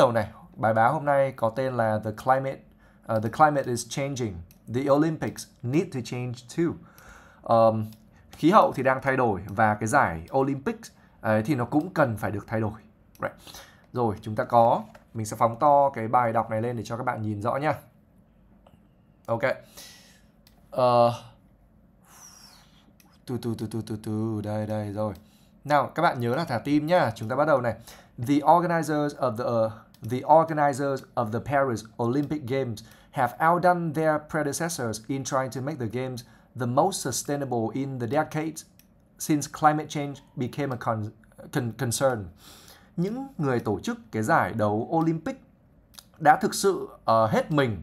đầu này, bài báo hôm nay có tên là The Climate uh, The Climate is Changing, The Olympics Need to Change Too. Um, khí hậu thì đang thay đổi và cái giải Olympics ấy, ờ, thì nó cũng cần phải được thay đổi. Right. Rồi, chúng ta có, mình sẽ phóng to cái bài đọc này lên để cho các bạn nhìn rõ nha. Ok. Uh, ờ, từ từ từ từ từ từ đây đây rồi. Nào, các bạn nhớ là thả tim nhá. Chúng ta bắt đầu này. The organizers of the uh, the organizers of the Paris Olympic Games have outdone their predecessors in trying to make the Games the most sustainable in the decade since climate change became a con con concern. Những người tổ chức cái giải đấu Olympic đã thực sự uh, hết mình,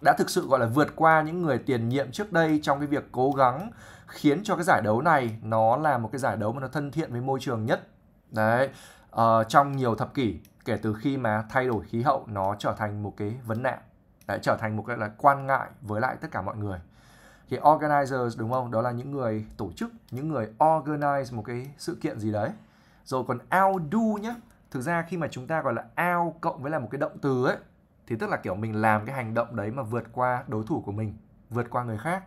đã thực sự gọi là vượt qua những người tiền nhiệm trước đây trong cái việc cố gắng khiến cho cái giải đấu này nó là một cái giải đấu mà nó thân thiện với môi trường nhất. Đấy, uh, trong nhiều thập kỷ kể từ khi mà thay đổi khí hậu nó trở thành một cái vấn nạn đã trở thành một cái là quan ngại với lại tất cả mọi người thì organizers đúng không đó là những người tổ chức những người organize một cái sự kiện gì đấy rồi còn outdo nhé thực ra khi mà chúng ta gọi là out cộng với là một cái động từ ấy thì tức là kiểu mình làm cái hành động đấy mà vượt qua đối thủ của mình vượt qua người khác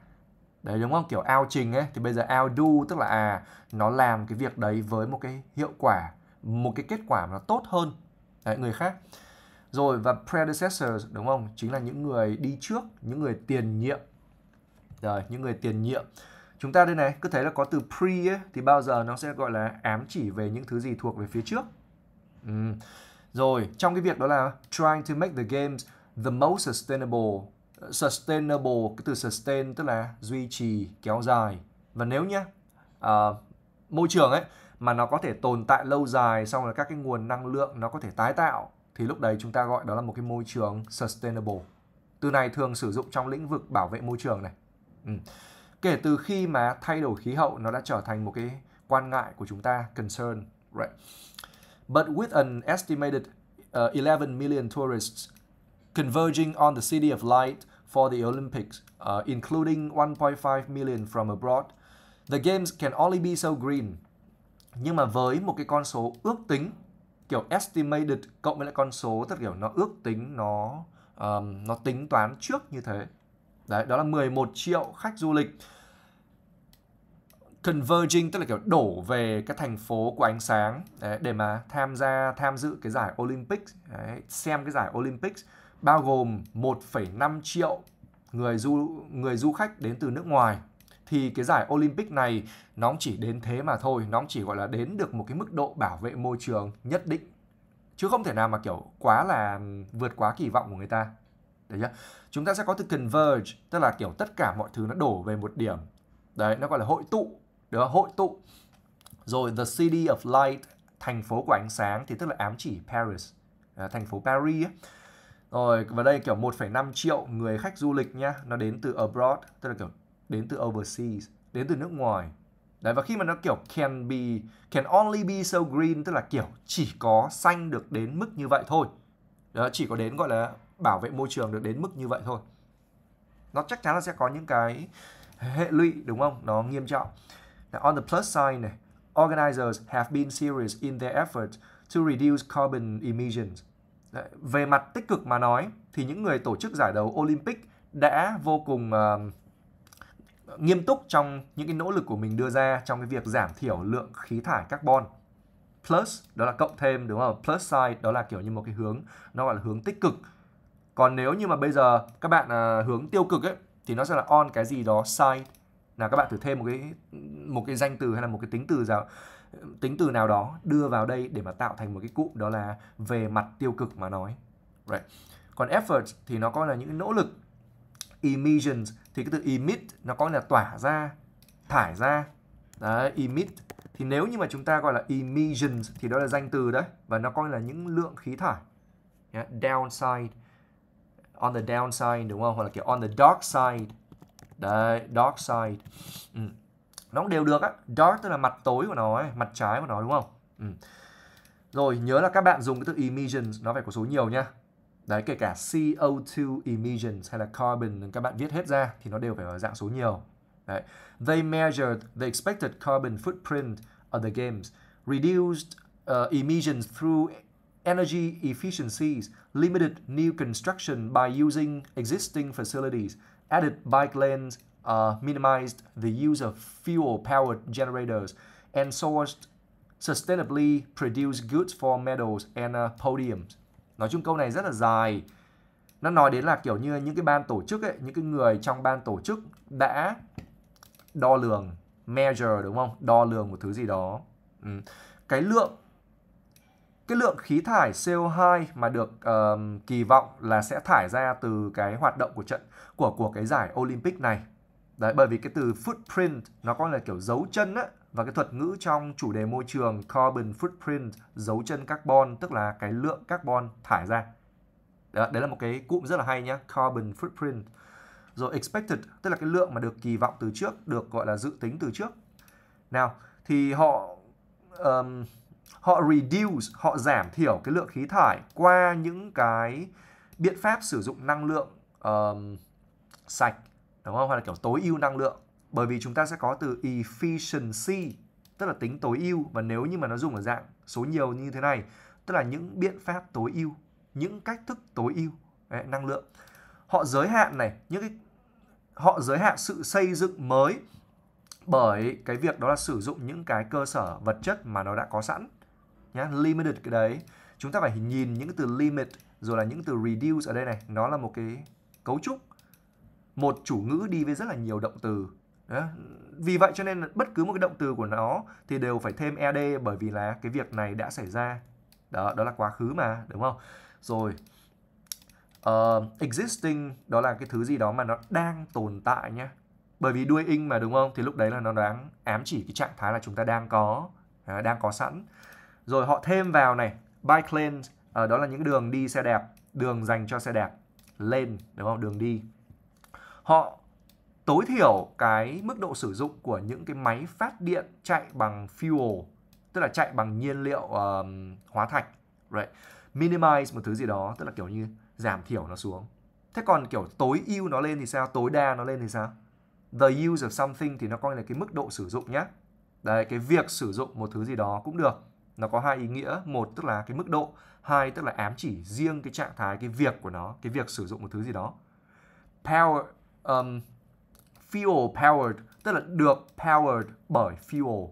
đấy đúng không kiểu out trình ấy thì bây giờ outdo tức là à nó làm cái việc đấy với một cái hiệu quả một cái kết quả mà nó tốt hơn Đấy, người khác. Rồi và predecessors đúng không? Chính là những người đi trước, những người tiền nhiệm. Rồi, những người tiền nhiệm. Chúng ta đây này, cứ thấy là có từ pre ấy, thì bao giờ nó sẽ gọi là ám chỉ về những thứ gì thuộc về phía trước. Ừ. Rồi, trong cái việc đó là trying to make the games the most sustainable. Sustainable, cái từ sustain tức là duy trì, kéo dài. Và nếu nhá, uh, môi trường ấy, mà nó có thể tồn tại lâu dài xong rồi các cái nguồn năng lượng nó có thể tái tạo thì lúc đấy chúng ta gọi đó là một cái môi trường sustainable. Từ này thường sử dụng trong lĩnh vực bảo vệ môi trường này. Ừ. Kể từ khi mà thay đổi khí hậu nó đã trở thành một cái quan ngại của chúng ta, concern, right? But with an estimated uh, 11 million tourists converging on the City of Light for the Olympics, uh, including 1.5 million from abroad, the games can only be so green nhưng mà với một cái con số ước tính kiểu estimated cộng với lại con số thật kiểu nó ước tính nó um, nó tính toán trước như thế đấy đó là 11 triệu khách du lịch converging tức là kiểu đổ về cái thành phố của ánh sáng đấy, để mà tham gia tham dự cái giải Olympics đấy, xem cái giải Olympics bao gồm 1,5 triệu người du người du khách đến từ nước ngoài thì cái giải Olympic này nó chỉ đến thế mà thôi, nó chỉ gọi là đến được một cái mức độ bảo vệ môi trường nhất định chứ không thể nào mà kiểu quá là vượt quá kỳ vọng của người ta. Đấy chưa? Chúng ta sẽ có từ converge, tức là kiểu tất cả mọi thứ nó đổ về một điểm. Đấy, nó gọi là hội tụ, được không? hội tụ. Rồi the city of light, thành phố của ánh sáng thì tức là ám chỉ Paris, à, thành phố Paris ấy. Rồi và đây kiểu 1,5 triệu người khách du lịch nhá, nó đến từ abroad, tức là kiểu đến từ overseas đến từ nước ngoài đấy và khi mà nó kiểu can be can only be so green tức là kiểu chỉ có xanh được đến mức như vậy thôi đó chỉ có đến gọi là bảo vệ môi trường được đến mức như vậy thôi nó chắc chắn là sẽ có những cái hệ lụy đúng không nó nghiêm trọng Now, on the plus side này organizers have been serious in their efforts to reduce carbon emissions Đấy, về mặt tích cực mà nói thì những người tổ chức giải đấu Olympic đã vô cùng uh, nghiêm túc trong những cái nỗ lực của mình đưa ra trong cái việc giảm thiểu lượng khí thải carbon plus đó là cộng thêm đúng không plus side đó là kiểu như một cái hướng nó gọi là hướng tích cực còn nếu như mà bây giờ các bạn à, hướng tiêu cực ấy thì nó sẽ là on cái gì đó side là các bạn thử thêm một cái một cái danh từ hay là một cái tính từ nào tính từ nào đó đưa vào đây để mà tạo thành một cái cụm đó là về mặt tiêu cực mà nói right. còn effort thì nó coi là những nỗ lực emissions thì cái từ emit nó có là tỏa ra, thải ra. Đấy, emit thì nếu như mà chúng ta gọi là emissions thì đó là danh từ đấy và nó coi là những lượng khí thải. Yeah, downside on the downside đúng không? Hoặc là kiểu on the dark side. Đấy, dark side. Ừ. Nó cũng đều được á. Dark tức là mặt tối của nó ấy, mặt trái của nó đúng không? Ừ. Rồi nhớ là các bạn dùng cái từ emissions nó phải có số nhiều nha. Đấy, kể cả CO2 emissions hay là carbon các bạn viết hết ra thì nó đều phải ở dạng số nhiều. Đấy. They measured the expected carbon footprint of the games, reduced uh, emissions through energy efficiencies, limited new construction by using existing facilities, added bike lanes, uh, minimized the use of fuel-powered generators, and sourced sustainably produced goods for medals and uh, podiums. nói chung câu này rất là dài nó nói đến là kiểu như những cái ban tổ chức ấy những cái người trong ban tổ chức đã đo lường measure đúng không đo lường một thứ gì đó ừ. cái lượng cái lượng khí thải CO2 mà được uh, kỳ vọng là sẽ thải ra từ cái hoạt động của trận của của cái giải Olympic này. Đấy bởi vì cái từ footprint nó có là kiểu dấu chân á, và cái thuật ngữ trong chủ đề môi trường carbon footprint dấu chân carbon tức là cái lượng carbon thải ra đó, đấy là một cái cụm rất là hay nhé carbon footprint rồi expected tức là cái lượng mà được kỳ vọng từ trước được gọi là dự tính từ trước nào thì họ um, họ reduce họ giảm thiểu cái lượng khí thải qua những cái biện pháp sử dụng năng lượng um, sạch đúng không hoặc là kiểu tối ưu năng lượng bởi vì chúng ta sẽ có từ efficiency, tức là tính tối ưu và nếu như mà nó dùng ở dạng số nhiều như thế này, tức là những biện pháp tối ưu, những cách thức tối ưu năng lượng. Họ giới hạn này, những cái họ giới hạn sự xây dựng mới bởi cái việc đó là sử dụng những cái cơ sở vật chất mà nó đã có sẵn nhá limited cái đấy chúng ta phải nhìn những cái từ limit rồi là những từ reduce ở đây này nó là một cái cấu trúc một chủ ngữ đi với rất là nhiều động từ vì vậy cho nên bất cứ một cái động từ của nó thì đều phải thêm ed bởi vì là cái việc này đã xảy ra. Đó, đó là quá khứ mà, đúng không? Rồi, uh, existing đó là cái thứ gì đó mà nó đang tồn tại nhé. Bởi vì đuôi ing mà đúng không? Thì lúc đấy là nó đáng ám chỉ cái trạng thái là chúng ta đang có, uh, đang có sẵn. Rồi họ thêm vào này, bike lane, uh, ờ, đó là những đường đi xe đẹp đường dành cho xe đẹp lên đúng không? Đường đi. Họ tối thiểu cái mức độ sử dụng của những cái máy phát điện chạy bằng fuel tức là chạy bằng nhiên liệu um, hóa thạch right minimize một thứ gì đó tức là kiểu như giảm thiểu nó xuống thế còn kiểu tối ưu nó lên thì sao tối đa nó lên thì sao the use of something thì nó coi là cái mức độ sử dụng nhé đấy cái việc sử dụng một thứ gì đó cũng được nó có hai ý nghĩa một tức là cái mức độ hai tức là ám chỉ riêng cái trạng thái cái việc của nó cái việc sử dụng một thứ gì đó power um, fuel powered tức là được powered bởi fuel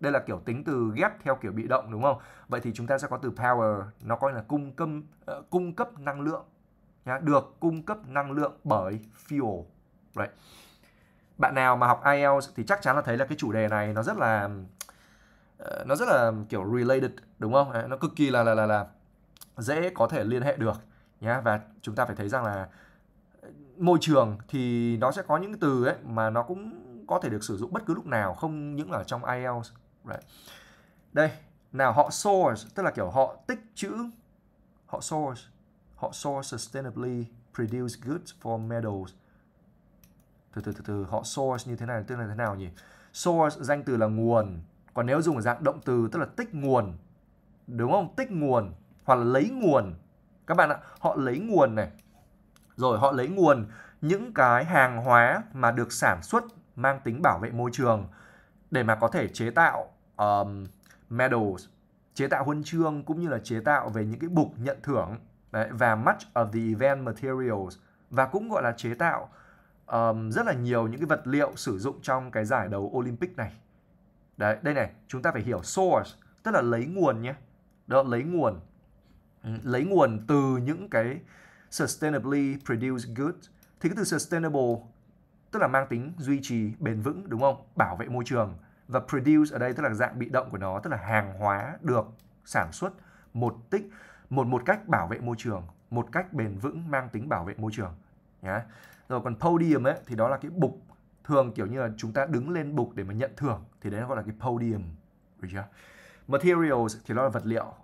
đây là kiểu tính từ ghép theo kiểu bị động đúng không vậy thì chúng ta sẽ có từ power nó coi là cung cấp uh, ờ, cung cấp năng lượng nhá được cung cấp năng lượng bởi fuel right bạn nào mà học IELTS thì chắc chắn là thấy là cái chủ đề này nó rất là ờ, nó rất là kiểu related đúng không ờ, nó cực kỳ là là là là dễ có thể liên hệ được nhá và chúng ta phải thấy rằng là môi trường thì nó sẽ có những từ ấy mà nó cũng có thể được sử dụng bất cứ lúc nào không những ở trong IELTS right. đây nào họ source tức là kiểu họ tích trữ họ source họ source sustainably produce goods for metals từ từ từ từ họ source như thế này tức là thế nào nhỉ source danh từ là nguồn còn nếu dùng ở dạng động từ tức là tích nguồn đúng không tích nguồn hoặc là lấy nguồn các bạn ạ họ lấy nguồn này rồi họ lấy nguồn những cái hàng hóa mà được sản xuất mang tính bảo vệ môi trường để mà có thể chế tạo um, medals, chế tạo huân chương cũng như là chế tạo về những cái bục nhận thưởng đấy, và much of the event materials và cũng gọi là chế tạo um, rất là nhiều những cái vật liệu sử dụng trong cái giải đấu Olympic này. Đấy, đây này, chúng ta phải hiểu source, tức là lấy nguồn nhé. Đó, lấy nguồn. Ừ, lấy nguồn từ những cái sustainably produce goods thì cái từ sustainable tức là mang tính duy trì bền vững đúng không bảo vệ môi trường và produce ở đây tức là dạng bị động của nó tức là hàng hóa được sản xuất một tích một một cách bảo vệ môi trường một cách bền vững mang tính bảo vệ môi trường nhá rồi còn podium ấy thì đó là cái bục thường kiểu như là chúng ta đứng lên bục để mà nhận thưởng thì đấy nó gọi là cái podium được chưa materials thì đó là vật liệu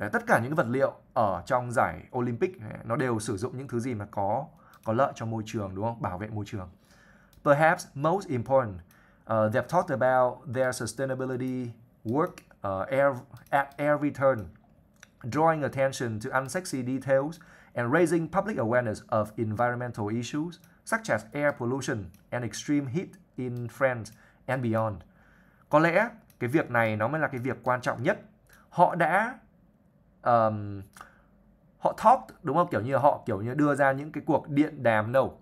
Đấy, tất cả những vật liệu ở trong giải Olympic nó đều sử dụng những thứ gì mà có có lợi cho môi trường đúng không? Bảo vệ môi trường. Perhaps most important, uh, they've talked about their sustainability work uh, at every turn, drawing attention to unsexy details and raising public awareness of environmental issues such as air pollution and extreme heat in France and beyond. Có lẽ cái việc này nó mới là cái việc quan trọng nhất. Họ đã um, họ talk đúng không kiểu như họ kiểu như đưa ra những cái cuộc điện đàm đâu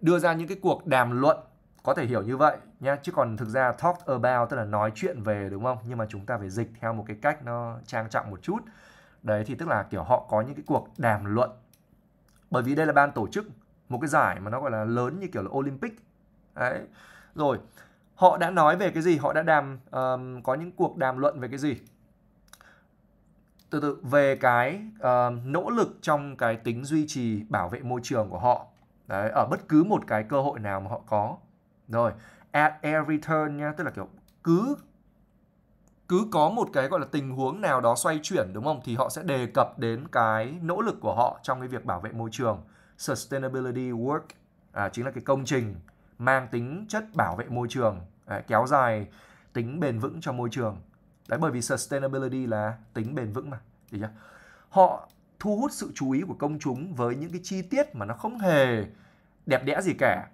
đưa ra những cái cuộc đàm luận có thể hiểu như vậy nhá chứ còn thực ra talk about tức là nói chuyện về đúng không nhưng mà chúng ta phải dịch theo một cái cách nó trang trọng một chút đấy thì tức là kiểu họ có những cái cuộc đàm luận bởi vì đây là ban tổ chức một cái giải mà nó gọi là lớn như kiểu là Olympic đấy rồi họ đã nói về cái gì họ đã đàm um, có những cuộc đàm luận về cái gì từ từ về cái uh, nỗ lực trong cái tính duy trì bảo vệ môi trường của họ đấy ở bất cứ một cái cơ hội nào mà họ có rồi at every turn nha tức là kiểu cứ cứ có một cái gọi là tình huống nào đó xoay chuyển đúng không thì họ sẽ đề cập đến cái nỗ lực của họ trong cái việc bảo vệ môi trường sustainability work à, chính là cái công trình mang tính chất bảo vệ môi trường à, kéo dài tính bền vững cho môi trường đấy bởi vì sustainability là tính bền vững mà được chưa họ thu hút sự chú ý của công chúng với những cái chi tiết mà nó không hề đẹp đẽ gì cả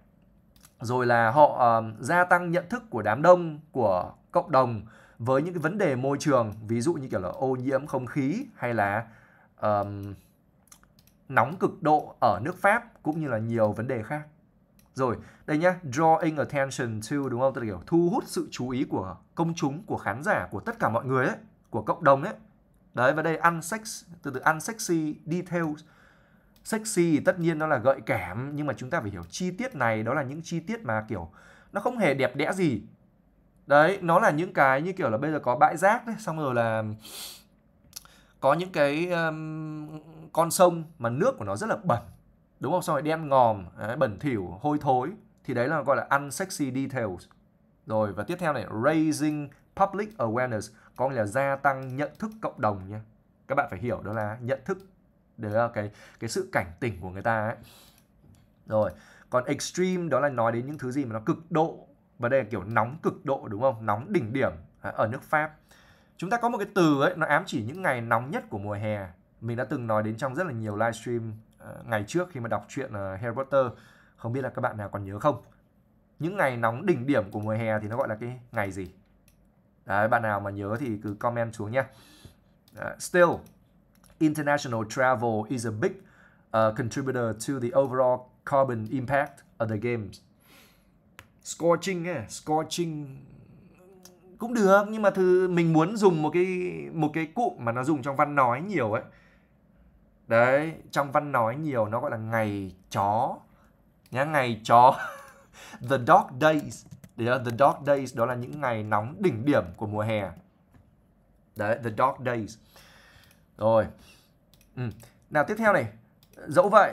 rồi là họ uh, gia tăng nhận thức của đám đông của cộng đồng với những cái vấn đề môi trường ví dụ như kiểu là ô nhiễm không khí hay là um, nóng cực độ ở nước pháp cũng như là nhiều vấn đề khác rồi, đây nhá, drawing attention to đúng không? Tức là kiểu thu hút sự chú ý của công chúng, của khán giả, của tất cả mọi người ấy, của cộng đồng ấy. Đấy và đây unsex từ từ unsexy details. Sexy tất nhiên nó là gợi cảm nhưng mà chúng ta phải hiểu chi tiết này đó là những chi tiết mà kiểu nó không hề đẹp đẽ gì. Đấy, nó là những cái như kiểu là bây giờ có bãi rác đấy, xong rồi là có những cái um, con sông mà nước của nó rất là bẩn đúng không xong rồi đen ngòm đấy, bẩn thỉu hôi thối thì đấy là gọi là unsexy details rồi và tiếp theo này raising public awareness có nghĩa là gia tăng nhận thức cộng đồng nha các bạn phải hiểu đó là nhận thức đấy là cái cái sự cảnh tỉnh của người ta ấy rồi còn extreme đó là nói đến những thứ gì mà nó cực độ và đây là kiểu nóng cực độ đúng không nóng đỉnh điểm à, ở nước pháp chúng ta có một cái từ ấy nó ám chỉ những ngày nóng nhất của mùa hè mình đã từng nói đến trong rất là nhiều livestream Ờ, ngày trước khi mà đọc truyện ờ, Harry Potter không biết là các bạn nào còn nhớ không những ngày nóng đỉnh điểm của mùa hè thì nó gọi là cái ngày gì đấy bạn nào mà nhớ thì cứ comment xuống nhé ờ, still international travel is a big uh, contributor to the overall carbon impact of the games scorching ấy, scorching cũng được nhưng mà thứ mình muốn dùng một cái một cái cụm mà nó dùng trong văn nói nhiều ấy đấy trong văn nói nhiều nó gọi là ngày chó nhá ngày chó the dog days đấy là the dog days đó là những ngày nóng đỉnh điểm của mùa hè đấy the dog days rồi ừ. nào tiếp theo này dẫu vậy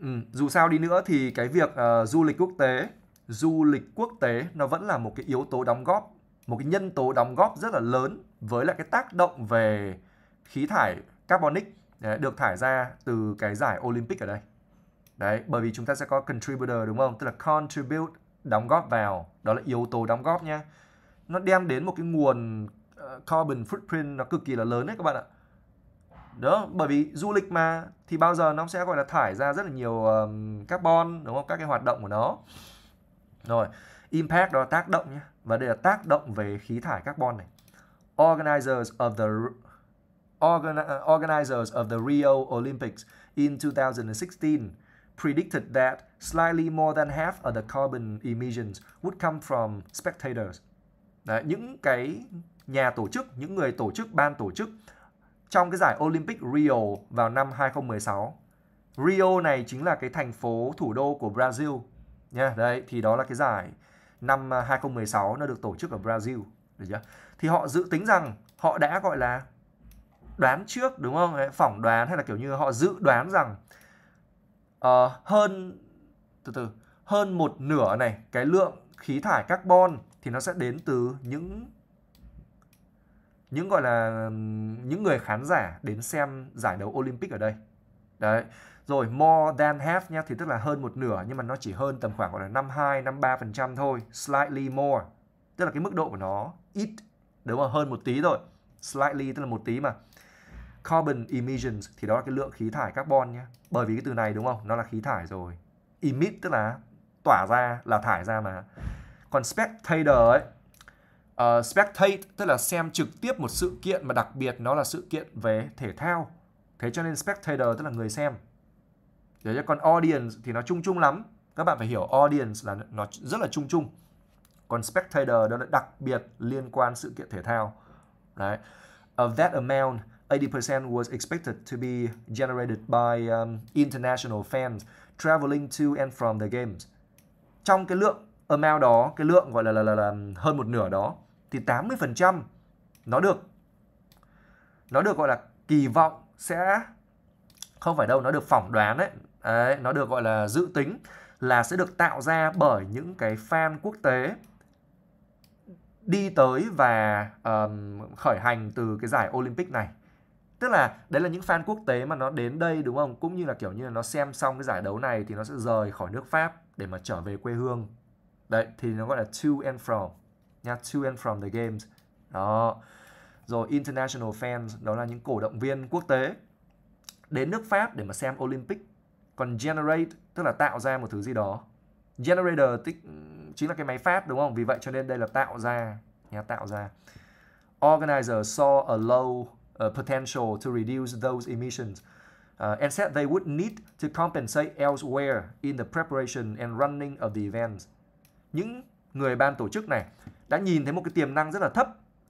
ừ, dù sao đi nữa thì cái việc uh, du lịch quốc tế du lịch quốc tế nó vẫn là một cái yếu tố đóng góp một cái nhân tố đóng góp rất là lớn với lại cái tác động về khí thải carbonic được thải ra từ cái giải Olympic ở đây. Đấy, bởi vì chúng ta sẽ có contributor đúng không? Tức là contribute đóng góp vào, đó là yếu tố đóng góp nha. Nó đem đến một cái nguồn ờ, carbon footprint nó cực kỳ là lớn đấy các bạn ạ. Đó, bởi vì du lịch mà thì bao giờ nó sẽ gọi là thải ra rất là nhiều um, carbon đúng không? Các cái hoạt động của nó. Rồi, impact đó là tác động nhé. Và đây là tác động về khí thải carbon này. Organizers of the Uh, organizers of the Rio Olympics in 2016 predicted that slightly more than half of the carbon emissions would come from spectators. Đấy, những cái nhà tổ chức, những người tổ chức, ban tổ chức trong cái giải Olympic Rio vào năm 2016. Rio này chính là cái thành phố thủ đô của Brazil nha. Đấy thì đó là cái giải năm 2016 nó được tổ chức ở Brazil, được chưa? Thì họ dự tính rằng họ đã gọi là đoán trước đúng không phỏng đoán hay là kiểu như họ dự đoán rằng uh, hơn từ từ hơn một nửa này cái lượng khí thải carbon thì nó sẽ đến từ những những gọi là những người khán giả đến xem giải đấu Olympic ở đây. Đấy. Rồi more than half nhé, thì tức là hơn một nửa nhưng mà nó chỉ hơn tầm khoảng gọi là 52 53% thôi, slightly more. Tức là cái mức độ của nó ít đúng không? Hơn một tí rồi. Slightly tức là một tí mà carbon emissions thì đó là cái lượng khí thải carbon nhé. Bởi vì cái từ này đúng không? Nó là khí thải rồi. Emit tức là tỏa ra là thải ra mà. Còn spectator ấy uh, spectate tức là xem trực tiếp một sự kiện mà đặc biệt nó là sự kiện về thể thao. Thế cho nên spectator tức là người xem. Để cho còn audience thì nó chung chung lắm. Các bạn phải hiểu audience là nó rất là chung chung. Còn spectator đó là đặc biệt liên quan sự kiện thể thao. Đấy. Of that amount 80% was expected to be generated by um, international fans traveling to and from the games. Trong cái lượng amount đó, cái lượng gọi là là, là, là um, hơn một nửa đó thì 80% nó được nó được gọi là kỳ vọng sẽ không phải đâu, nó được phỏng đoán ấy Đấy, nó được gọi là dự tính là sẽ được tạo ra bởi những cái fan quốc tế đi tới và um, khởi hành từ cái giải Olympic này tức là đấy là những fan quốc tế mà nó đến đây đúng không cũng như là kiểu như là nó xem xong cái giải đấu này thì nó sẽ rời khỏi nước Pháp để mà trở về quê hương đấy thì nó gọi là to and from nha to and from the games đó rồi international fans đó là những cổ động viên quốc tế đến nước Pháp để mà xem Olympic còn generate tức là tạo ra một thứ gì đó generator tích chính là cái máy phát đúng không vì vậy cho nên đây là tạo ra nhà tạo ra organizer saw a low Uh, potential to reduce those emissions uh, and said they would need to compensate elsewhere in the preparation and running of the events. Những người ban tổ chức này đã nhìn thấy một cái tiềm năng rất là thấp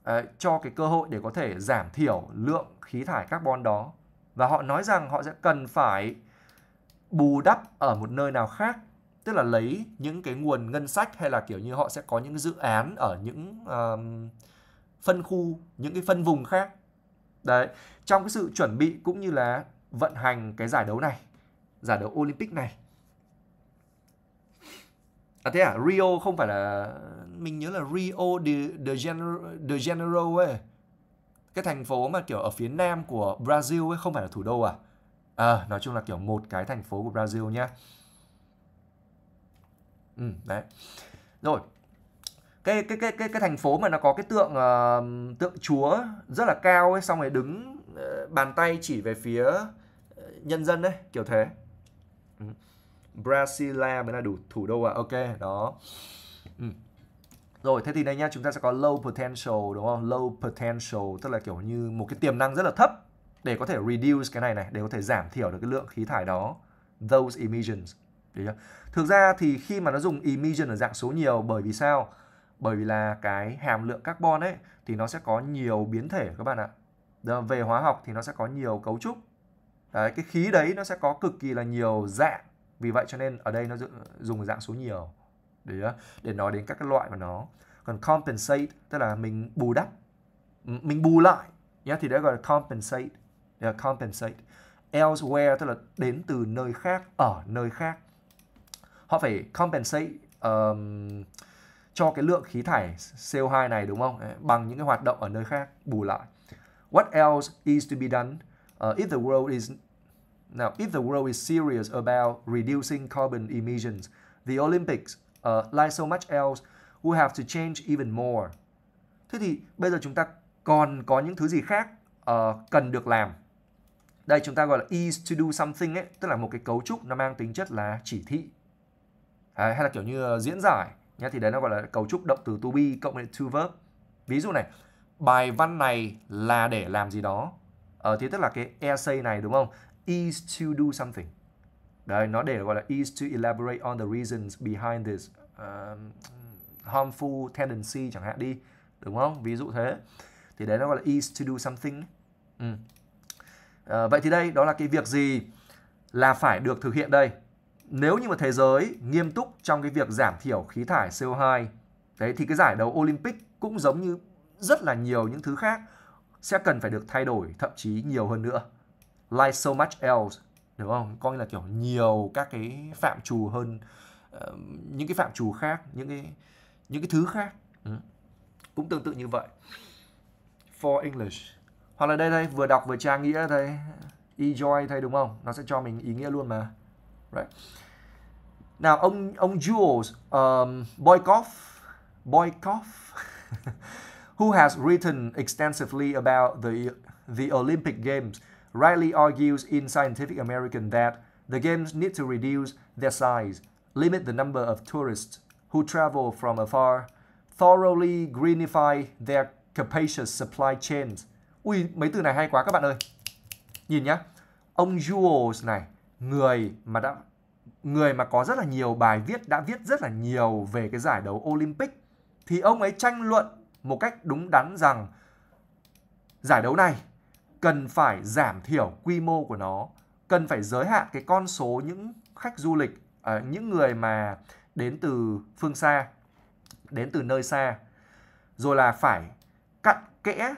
uh, cho cái cơ hội để có thể giảm thiểu lượng khí thải carbon đó và họ nói rằng họ sẽ cần phải bù đắp ở một nơi nào khác tức là lấy những cái nguồn ngân sách hay là kiểu như họ sẽ có những dự án ở những um, phân khu những cái phân vùng khác Đấy, trong cái sự chuẩn bị cũng như là vận hành cái giải đấu này, giải đấu Olympic này. À thế à, Rio không phải là mình nhớ là Rio de, de, Janeiro, de Janeiro ấy. Cái thành phố mà kiểu ở phía nam của Brazil ấy không phải là thủ đô à? À, nói chung là kiểu một cái thành phố của Brazil nhá. Ừ, đấy. Rồi, cái cái cái cái cái thành phố mà nó có cái tượng uh, tượng chúa rất là cao ấy xong rồi đứng uh, bàn tay chỉ về phía ờ, nhân dân đấy kiểu thế ừ. Brasilia mới là đủ thủ đô à ok đó ừ. rồi thế thì đây nha chúng ta sẽ có low potential đúng không low potential tức là kiểu như một cái tiềm năng rất là thấp để có thể reduce cái này này để có thể giảm thiểu được cái lượng khí thải đó those emissions được chưa? thực ra thì khi mà nó dùng emission ở dạng số nhiều bởi vì sao bởi vì là cái hàm lượng carbon ấy thì nó sẽ có nhiều biến thể các bạn ạ về hóa học thì nó sẽ có nhiều cấu trúc đấy, cái khí đấy nó sẽ có cực kỳ là nhiều dạng vì vậy cho nên ở đây nó dùng dạng số nhiều để để nói đến các cái loại của nó còn compensate tức là mình bù đắp mình bù lại nhé thì đấy gọi là compensate là compensate elsewhere tức là đến từ nơi khác ở nơi khác họ phải compensate um, cho cái lượng khí thải CO2 này đúng không? Bằng những cái hoạt động ở nơi khác bù lại. What else is to be done uh, if the world is now if the world is serious about reducing carbon emissions? The Olympics, uh, like so much else, will have to change even more. Thế thì bây giờ chúng ta còn có những thứ gì khác uh, cần được làm? Đây chúng ta gọi là is to do something ấy, tức là một cái cấu trúc nó mang tính chất là chỉ thị. Đấy, hay là kiểu như uh, diễn giải nhé thì đấy nó gọi là cấu trúc động từ to be cộng với to verb ví dụ này bài văn này là để làm gì đó ờ, thì tức là cái essay này đúng không is to do something đấy nó để gọi là is to elaborate on the reasons behind this um, harmful tendency chẳng hạn đi đúng không ví dụ thế thì đấy nó gọi là is to do something ừ. à, vậy thì đây đó là cái việc gì là phải được thực hiện đây nếu như mà thế giới nghiêm túc trong cái việc giảm thiểu khí thải CO2 đấy thì cái giải đấu Olympic cũng giống như rất là nhiều những thứ khác sẽ cần phải được thay đổi thậm chí nhiều hơn nữa like so much else đúng không coi như là kiểu nhiều các cái phạm trù hơn uh, những cái phạm trù khác những cái những cái thứ khác ừ. cũng tương tự như vậy for English hoặc là đây đây vừa đọc vừa tra nghĩa đây enjoy thấy đúng không nó sẽ cho mình ý nghĩa luôn mà right? Nào ông ông Jules um, Boykoff, Boykov who has written extensively about the the Olympic Games rightly argues in Scientific American that the games need to reduce their size, limit the number of tourists who travel from afar, thoroughly greenify their capacious supply chains. Ui, mấy từ này hay quá các bạn ơi. Nhìn nhá. Ông Jules này, người mà đã người mà có rất là nhiều bài viết đã viết rất là nhiều về cái giải đấu Olympic thì ông ấy tranh luận một cách đúng đắn rằng giải đấu này cần phải giảm thiểu quy mô của nó, cần phải giới hạn cái con số những khách du lịch, à, những người mà đến từ phương xa, đến từ nơi xa, rồi là phải cặn kẽ,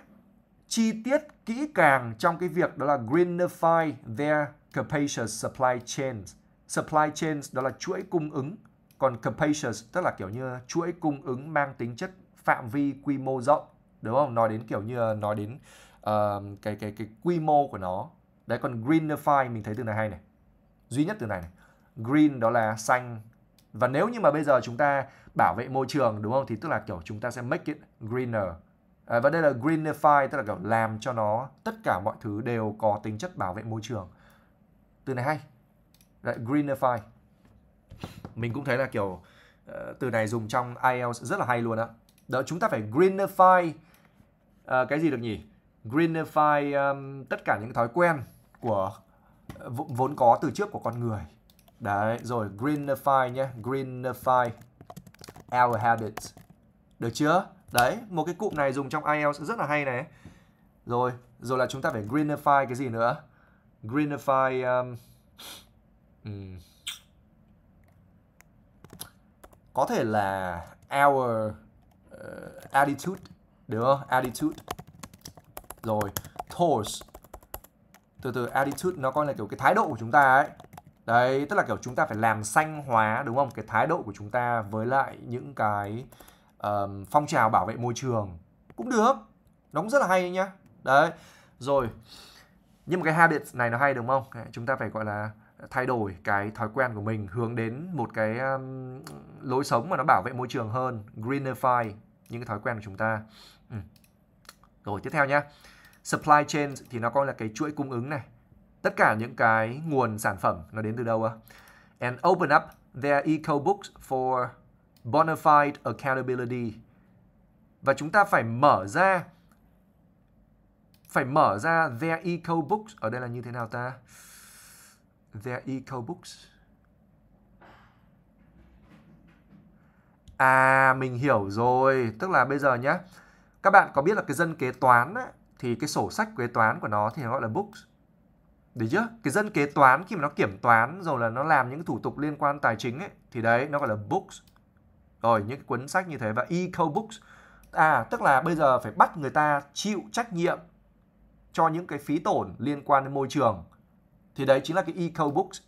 chi tiết, kỹ càng trong cái việc đó là greenify their capacious supply chains. Supply chains đó là chuỗi cung ứng, còn capacious tức là kiểu như chuỗi cung ứng mang tính chất phạm vi quy mô rộng, đúng không? Nói đến kiểu như nói đến uh, cái cái cái quy mô của nó. Đấy còn greenify mình thấy từ này hay này. Duy nhất từ này này. Green đó là xanh và nếu như mà bây giờ chúng ta bảo vệ môi trường đúng không thì tức là kiểu chúng ta sẽ make it greener. À, và đây là greenify tức là kiểu làm cho nó tất cả mọi thứ đều có tính chất bảo vệ môi trường từ này hay Đấy, greenify mình cũng thấy là kiểu ờ, từ này dùng trong IELTS rất là hay luôn á đó chúng ta phải greenify uh, cái gì được nhỉ greenify um, tất cả những thói quen của ờ, vốn có từ trước của con người đấy rồi greenify nhé greenify our habits được chưa đấy một cái cụm này dùng trong IELTS rất là hay này rồi rồi là chúng ta phải greenify cái gì nữa greenify um, um, có thể là our uh, attitude được không attitude rồi towards từ từ attitude nó coi là kiểu cái thái độ của chúng ta ấy đấy tức là kiểu chúng ta phải làm xanh hóa đúng không cái thái độ của chúng ta với lại những cái um, phong trào bảo vệ môi trường cũng được nó cũng rất là hay nhá đấy rồi nhưng mà cái habit này nó hay đúng không chúng ta phải gọi là thay đổi cái thói quen của mình hướng đến một cái um, lối sống mà nó bảo vệ môi trường hơn greenify những cái thói quen của chúng ta ừ. rồi tiếp theo nhé supply chain thì nó coi là cái chuỗi cung ứng này tất cả những cái nguồn sản phẩm nó đến từ đâu ạ and open up their eco books for bona fide accountability và chúng ta phải mở ra phải mở ra their eco books ở đây là như thế nào ta their eco books à mình hiểu rồi tức là bây giờ nhá các bạn có biết là cái dân kế toán ấy, thì cái sổ sách kế toán của nó thì nó gọi là books được chưa cái dân kế toán khi mà nó kiểm toán rồi là nó làm những thủ tục liên quan tài chính ấy thì đấy nó gọi là books rồi những cái cuốn sách như thế và eco books à tức là bây giờ phải bắt người ta chịu trách nhiệm cho những cái phí tổn liên quan đến môi trường thì đấy chính là cái eco books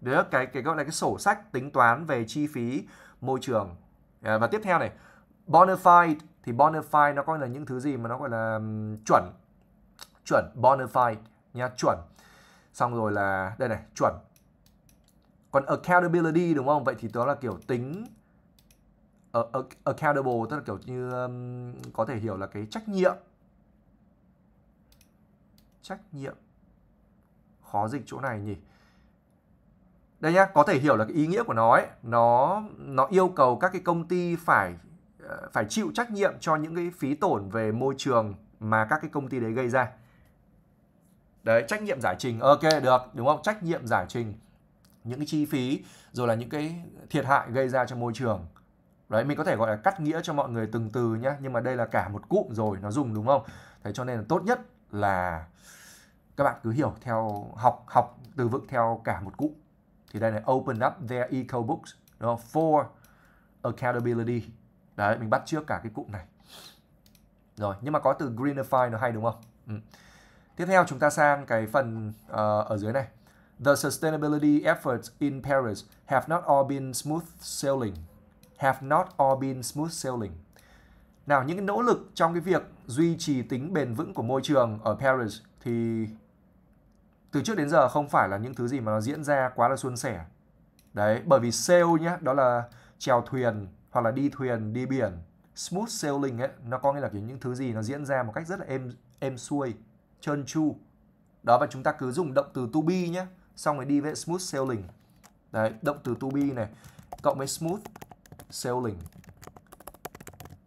đấy là cái cái gọi là cái sổ sách tính toán về chi phí môi trường à, và tiếp theo này bonafide thì bonafide nó coi là những thứ gì mà nó gọi là chuẩn chuẩn bonafide nha chuẩn xong rồi là đây này chuẩn còn accountability đúng không vậy thì đó là kiểu tính uh, accountable tức là kiểu như có thể hiểu là cái trách nhiệm trách nhiệm khó dịch chỗ này nhỉ đây nhá có thể hiểu là cái ý nghĩa của nó ấy, nó nó yêu cầu các cái công ty phải ờ, phải chịu trách nhiệm cho những cái phí tổn về môi trường mà các cái công ty đấy gây ra đấy trách nhiệm giải trình ok được đúng không trách nhiệm giải trình những cái chi phí rồi là những cái thiệt hại gây ra cho môi trường đấy mình có thể gọi là cắt nghĩa cho mọi người từng từ nhá nhưng mà đây là cả một cụm rồi nó dùng đúng không thế cho nên là tốt nhất là các bạn cứ hiểu theo học học từ vựng theo cả một cụ thì đây này open up their eco books đó for accountability đấy mình bắt trước cả cái cụ này rồi nhưng mà có từ greenify nó hay đúng không ừ. tiếp theo chúng ta sang cái phần uh, ở dưới này the sustainability efforts in Paris have not all been smooth sailing have not all been smooth sailing nào những cái nỗ lực trong cái việc duy trì tính bền vững của môi trường ở Paris thì từ trước đến giờ không phải là những thứ gì mà nó diễn ra quá là suôn sẻ. Đấy, bởi vì sail nhá, đó là chèo thuyền hoặc là đi thuyền, đi biển. Smooth sailing ấy, nó có nghĩa là kiểu những thứ gì nó diễn ra một cách rất là êm êm xuôi, trơn tru. Đó và chúng ta cứ dùng động từ to be nhé, xong rồi đi với smooth sailing. Đấy, động từ to be này cộng với smooth sailing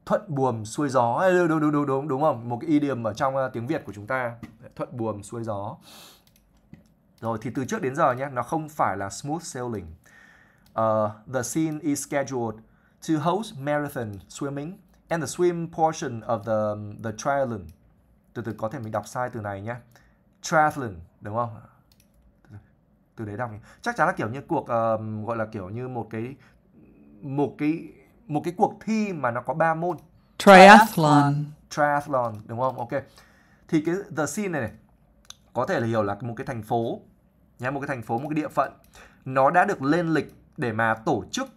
thuận buồm xuôi gió đúng đúng đúng đúng đúng không một cái idiom ở trong ờ, tiếng việt của chúng ta thuận buồm xuôi gió rồi thì từ trước đến giờ nhé nó không phải là smooth sailing uh, the scene is scheduled to host marathon swimming and the swim portion of the the triathlon từ từ có thể mình đọc sai từ này nhé triathlon đúng không từ đấy đọc chắc chắn là kiểu như cuộc uh, gọi là kiểu như một cái một cái một cái cuộc thi mà nó có 3 môn. Triathlon. Triathlon đúng không? Ok. Thì cái the scene này, này có thể là hiểu là một cái thành phố nhá, một cái thành phố, một cái địa phận nó đã được lên lịch để mà tổ chức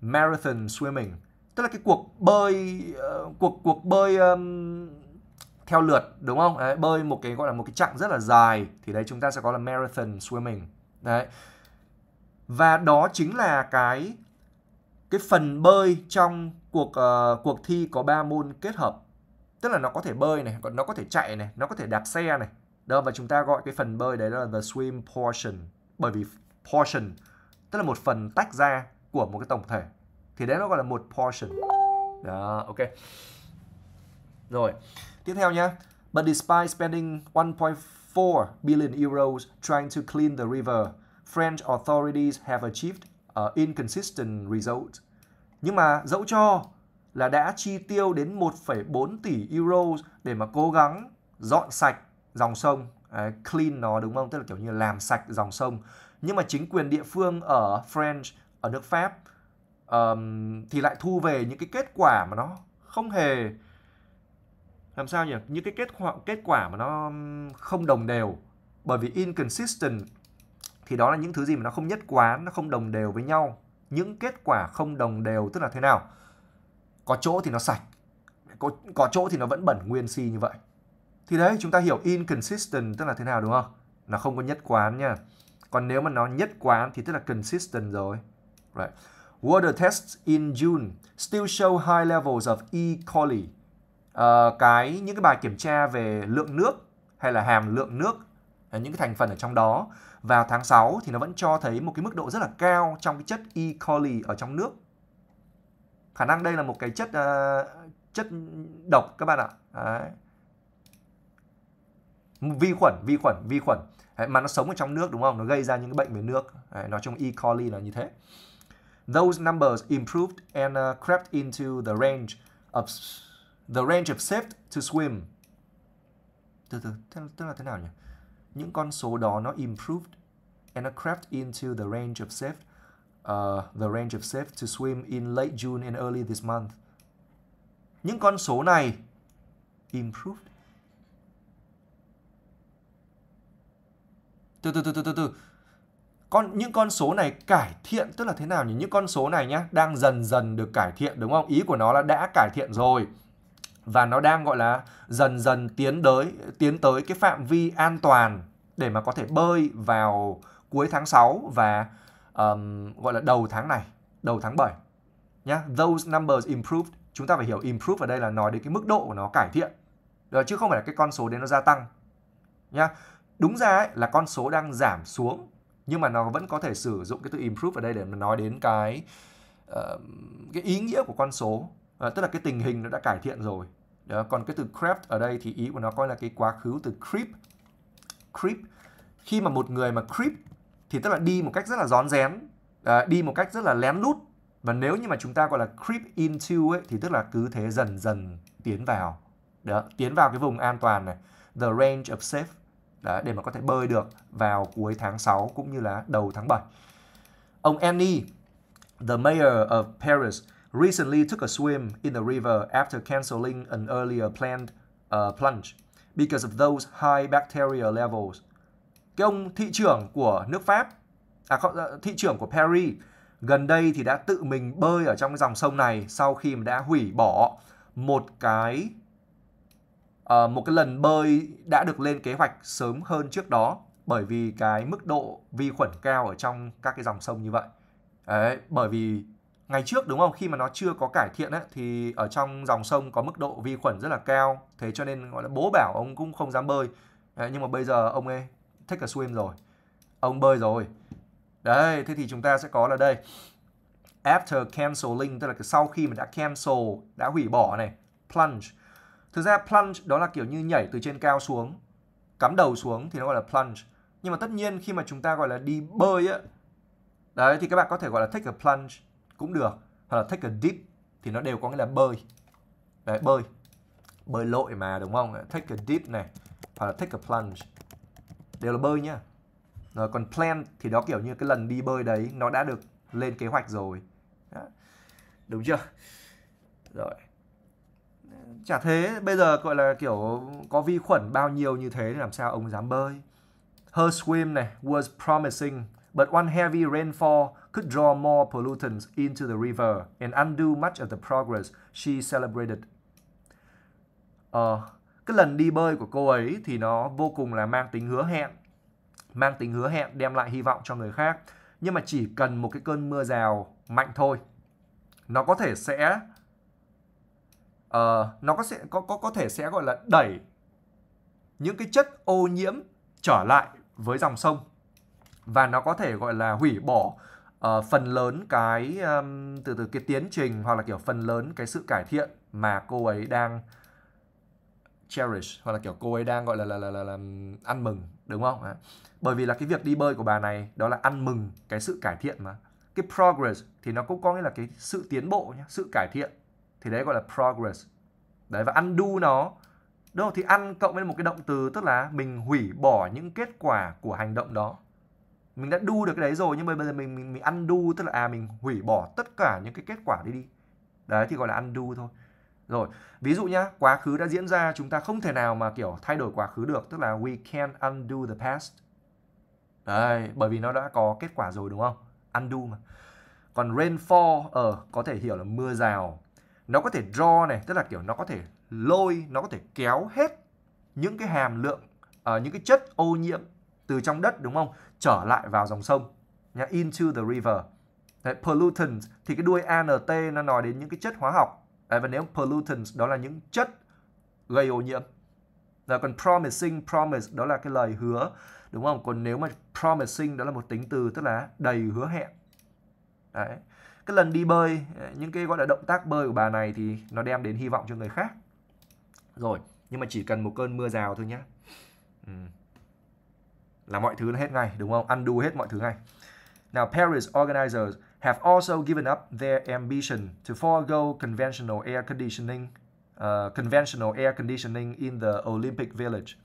marathon swimming, tức là cái cuộc bơi uh, cuộc cuộc bơi um, theo lượt đúng không? Đấy, bơi một cái gọi là một cái chặng rất là dài thì đấy chúng ta sẽ có là marathon swimming. Đấy. Và đó chính là cái cái phần bơi trong cuộc uh, cuộc thi có 3 môn kết hợp tức là nó có thể bơi này còn nó có thể chạy này nó có thể đạp xe này đó và chúng ta gọi cái phần bơi đấy là the swim portion bởi vì portion tức là một phần tách ra của một cái tổng thể thì đấy nó gọi là một portion đó ok rồi tiếp theo nhá but despite spending 1.4 billion euros trying to clean the river French authorities have achieved uh, inconsistent result. Nhưng mà dẫu cho là đã chi tiêu đến 1,4 tỷ euro để mà cố gắng dọn sạch dòng sông, uh, clean nó đúng không? Tức là kiểu như làm sạch dòng sông. Nhưng mà chính quyền địa phương ở French, ở nước Pháp um, thì lại thu về những cái kết quả mà nó không hề làm sao nhỉ? Những cái kết quả kết quả mà nó không đồng đều bởi vì inconsistent thì đó là những thứ gì mà nó không nhất quán, nó không đồng đều với nhau. Những kết quả không đồng đều tức là thế nào? Có chỗ thì nó sạch, có, có chỗ thì nó vẫn bẩn nguyên si như vậy. Thì đấy, chúng ta hiểu inconsistent tức là thế nào đúng không? Nó không có nhất quán nha. Còn nếu mà nó nhất quán thì tức là consistent rồi. Right. Water tests in June still show high levels of E. coli. Uh, cái những cái bài kiểm tra về lượng nước hay là hàm lượng nước ờ, những cái thành phần ở trong đó vào tháng 6 thì nó vẫn cho thấy một cái mức độ rất là cao trong cái chất E. coli ở trong nước. Khả năng đây là một cái chất uh, chất độc các bạn ạ. Đấy. Vi khuẩn, vi khuẩn, vi khuẩn. Đấy, mà nó sống ở trong nước đúng không? Nó gây ra những cái bệnh về nước. Đấy, nói chung E. coli là như thế. Those numbers improved and uh, crept into the range of the range of safe to swim. Từ từ, tức là thế nào nhỉ? những con số đó nó improved and it crept into the range of safe uh, the range of safe to swim in late June and early this month. Những con số này improved. Từ từ từ từ từ từ. Con những con số này cải thiện tức là thế nào nhỉ? Những con số này nhá đang dần dần được cải thiện đúng không? Ý của nó là đã cải thiện rồi và nó đang gọi là dần dần tiến tới tiến tới cái phạm vi an toàn để mà có thể bơi vào cuối tháng 6 và um, gọi là đầu tháng này, đầu tháng 7 nhá. Those numbers improved. Chúng ta phải hiểu improve ở đây là nói đến cái mức độ của nó cải thiện. Đó, chứ không phải là cái con số đấy nó gia tăng. Nhá. Đúng ra ấy, là con số đang giảm xuống nhưng mà nó vẫn có thể sử dụng cái từ improve ở đây để mà nói đến cái uh, cái ý nghĩa của con số Ờ, tức là cái tình hình nó đã cải thiện rồi đó còn cái từ crept ở đây thì ý của nó coi là cái quá khứ từ creep creep khi mà một người mà creep thì tức là đi một cách rất là rón rén à, đi một cách rất là lén lút và nếu như mà chúng ta gọi là creep into ấy thì tức là cứ thế dần dần tiến vào đó tiến vào cái vùng an toàn này the range of safe đó, để mà có thể bơi được vào cuối tháng 6 cũng như là đầu tháng 7 ông Annie the mayor of Paris recently took a swim in the river after canceling an earlier planned uh, plunge because of those high bacteria levels. Cái ông thị trưởng của nước Pháp, à ờ, thị trưởng của Paris gần đây thì đã tự mình bơi ở trong dòng sông này sau khi mà đã hủy bỏ một cái uh, một cái lần bơi đã được lên kế hoạch sớm hơn trước đó bởi vì cái mức độ vi khuẩn cao ở trong các cái dòng sông như vậy. Đấy, bởi vì ngày trước đúng không khi mà nó chưa có cải thiện ấy, thì ở trong dòng sông có mức độ vi khuẩn rất là cao thế cho nên gọi là bố bảo ông cũng không dám bơi đấy, nhưng mà bây giờ ông ấy take a swim rồi ông bơi rồi đấy thế thì chúng ta sẽ có là đây after canceling tức là cái sau khi mà đã cancel đã hủy bỏ này plunge thực ra plunge đó là kiểu như nhảy từ trên cao xuống cắm đầu xuống thì nó gọi là plunge nhưng mà tất nhiên khi mà chúng ta gọi là đi bơi á đấy thì các bạn có thể gọi là take a plunge cũng được hoặc là take a dip thì nó đều có nghĩa là bơi đấy bơi bơi lội mà đúng không take a dip này hoặc là take a plunge đều là bơi nhá rồi còn plan thì đó kiểu như cái lần đi bơi đấy nó đã được lên kế hoạch rồi đó. đúng chưa rồi chả thế bây giờ gọi là kiểu có vi khuẩn bao nhiêu như thế thì làm sao ông dám bơi her swim này was promising but one heavy rainfall could draw more pollutants into the river and undo much of the progress she celebrated. Ờ, cái lần đi bơi của cô ấy thì nó vô cùng là mang tính hứa hẹn, mang tính hứa hẹn đem lại hy vọng cho người khác. Nhưng mà chỉ cần một cái cơn mưa rào mạnh thôi, nó có thể sẽ uh, nó có sẽ có có có thể sẽ gọi là đẩy những cái chất ô nhiễm trở lại với dòng sông và nó có thể gọi là hủy bỏ uh, phần lớn cái um, từ từ cái tiến trình hoặc là kiểu phần lớn cái sự cải thiện mà cô ấy đang cherish hoặc là kiểu cô ấy đang gọi là là là, là, là ăn mừng đúng không? Bởi vì là cái việc đi bơi của bà này đó là ăn mừng cái sự cải thiện mà. Cái progress thì nó cũng có nghĩa là cái sự tiến bộ nhá, sự cải thiện. Thì đấy gọi là progress. Đấy và ăn undo nó đâu Thì ăn cộng với một cái động từ tức là mình hủy bỏ những kết quả của hành động đó mình đã đu được cái đấy rồi nhưng mà bây giờ mình mình mình ăn đu tức là à mình hủy bỏ tất cả những cái kết quả đi đi đấy thì gọi là ăn đu thôi rồi ví dụ nhá quá khứ đã diễn ra chúng ta không thể nào mà kiểu thay đổi quá khứ được tức là we can undo the past đấy bởi vì nó đã có kết quả rồi đúng không undo mà còn rainfall ở ờ, có thể hiểu là mưa rào nó có thể draw này tức là kiểu nó có thể lôi nó có thể kéo hết những cái hàm lượng uh, những cái chất ô nhiễm từ trong đất đúng không trở lại vào dòng sông nhá into the river Đấy, pollutants thì cái đuôi ANT nó nói đến những cái chất hóa học Đấy, và nếu pollutants đó là những chất gây ô nhiễm và còn promising promise đó là cái lời hứa đúng không còn nếu mà promising đó là một tính từ tức là đầy hứa hẹn Đấy. cái lần đi bơi những cái gọi là động tác bơi của bà này thì nó đem đến hy vọng cho người khác rồi nhưng mà chỉ cần một cơn mưa rào thôi nhé ừ là mọi thứ nó hết ngay, đúng không? Undo hết mọi thứ ngay. Now, Paris organizers have also given up their ambition to forego conventional air conditioning, uh, conventional air conditioning in the Olympic Village,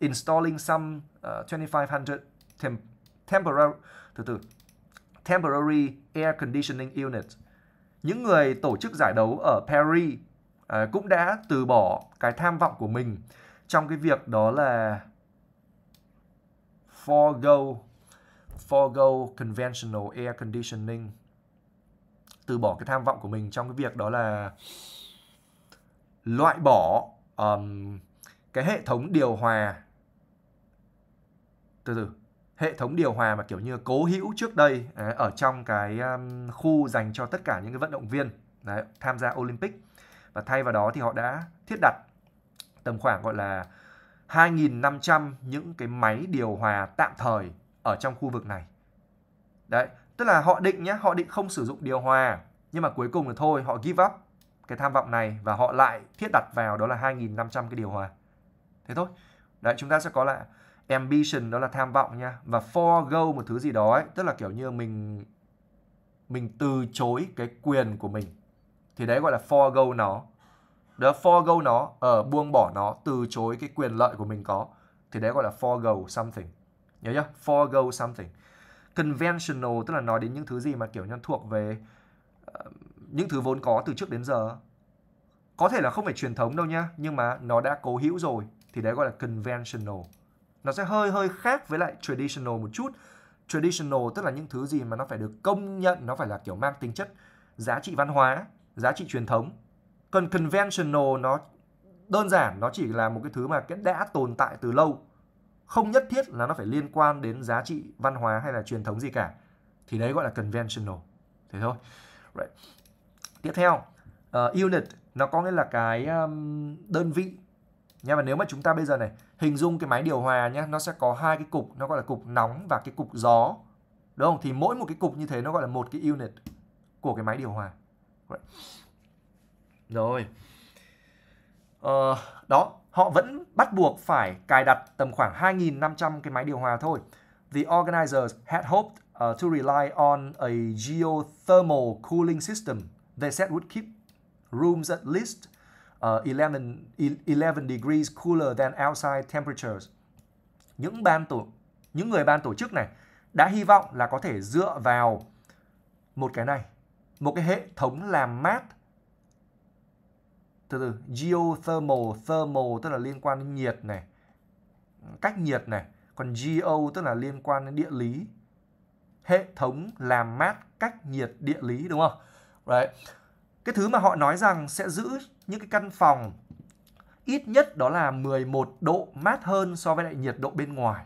installing some uh, 2,500 temp temporary, từ từ, temporary air conditioning units. Những người tổ chức giải đấu ở Paris uh, cũng đã từ bỏ cái tham vọng của mình trong cái việc đó là forego forego conventional air conditioning từ bỏ cái tham vọng của mình trong cái việc đó là loại bỏ um, cái hệ thống điều hòa từ từ hệ thống điều hòa mà kiểu như cố hữu trước đây đấy, à, ở trong cái um, khu dành cho tất cả những cái vận động viên đấy, tham gia Olympic và thay vào đó thì họ đã thiết đặt tầm khoảng gọi là 2.500 những cái máy điều hòa tạm thời ở trong khu vực này. Đấy, tức là họ định nhé, họ định không sử dụng điều hòa, nhưng mà cuối cùng là thôi, họ give up cái tham vọng này và họ lại thiết đặt vào đó là 2.500 cái điều hòa. Thế thôi. Đấy, chúng ta sẽ có là ambition đó là tham vọng nha và forego một thứ gì đó ấy, tức là kiểu như mình mình từ chối cái quyền của mình thì đấy gọi là forego nó đó forgo nó ở ờ, uh, buông bỏ nó từ chối cái quyền lợi của mình có thì đấy gọi là forgo something nhớ nhá forgo something conventional tức là nói đến những thứ gì mà kiểu nhân thuộc về uh, những thứ vốn có từ trước đến giờ có thể là không phải truyền thống đâu nhá nhưng mà nó đã cố hữu rồi thì đấy gọi là conventional nó sẽ hơi hơi khác với lại traditional một chút traditional tức là những thứ gì mà nó phải được công nhận nó phải là kiểu mang tính chất giá trị văn hóa giá trị truyền thống còn conventional nó đơn giản nó chỉ là một cái thứ mà cái đã tồn tại từ lâu không nhất thiết là nó phải liên quan đến giá trị văn hóa hay là truyền thống gì cả thì đấy gọi là conventional thế thôi right. tiếp theo uh, unit nó có nghĩa là cái um, đơn vị nha và nếu mà chúng ta bây giờ này hình dung cái máy điều hòa nhá nó sẽ có hai cái cục nó gọi là cục nóng và cái cục gió đúng không thì mỗi một cái cục như thế nó gọi là một cái unit của cái máy điều hòa right. Rồi. Ờ, đó, họ vẫn bắt buộc phải cài đặt tầm khoảng 2.500 cái máy điều hòa thôi. The organizers had hoped uh, to rely on a geothermal cooling system they said would keep rooms at least uh, 11, 11 degrees cooler than outside temperatures. Những ban tổ những người ban tổ chức này đã hy vọng là có thể dựa vào một cái này, một cái hệ thống làm mát từ từ geothermal thermal tức là liên quan đến nhiệt này cách nhiệt này còn geo tức là liên quan đến địa lý hệ thống làm mát cách nhiệt địa lý đúng không đấy cái thứ mà họ nói rằng sẽ giữ những cái căn phòng ít nhất đó là 11 độ mát hơn so với lại nhiệt độ bên ngoài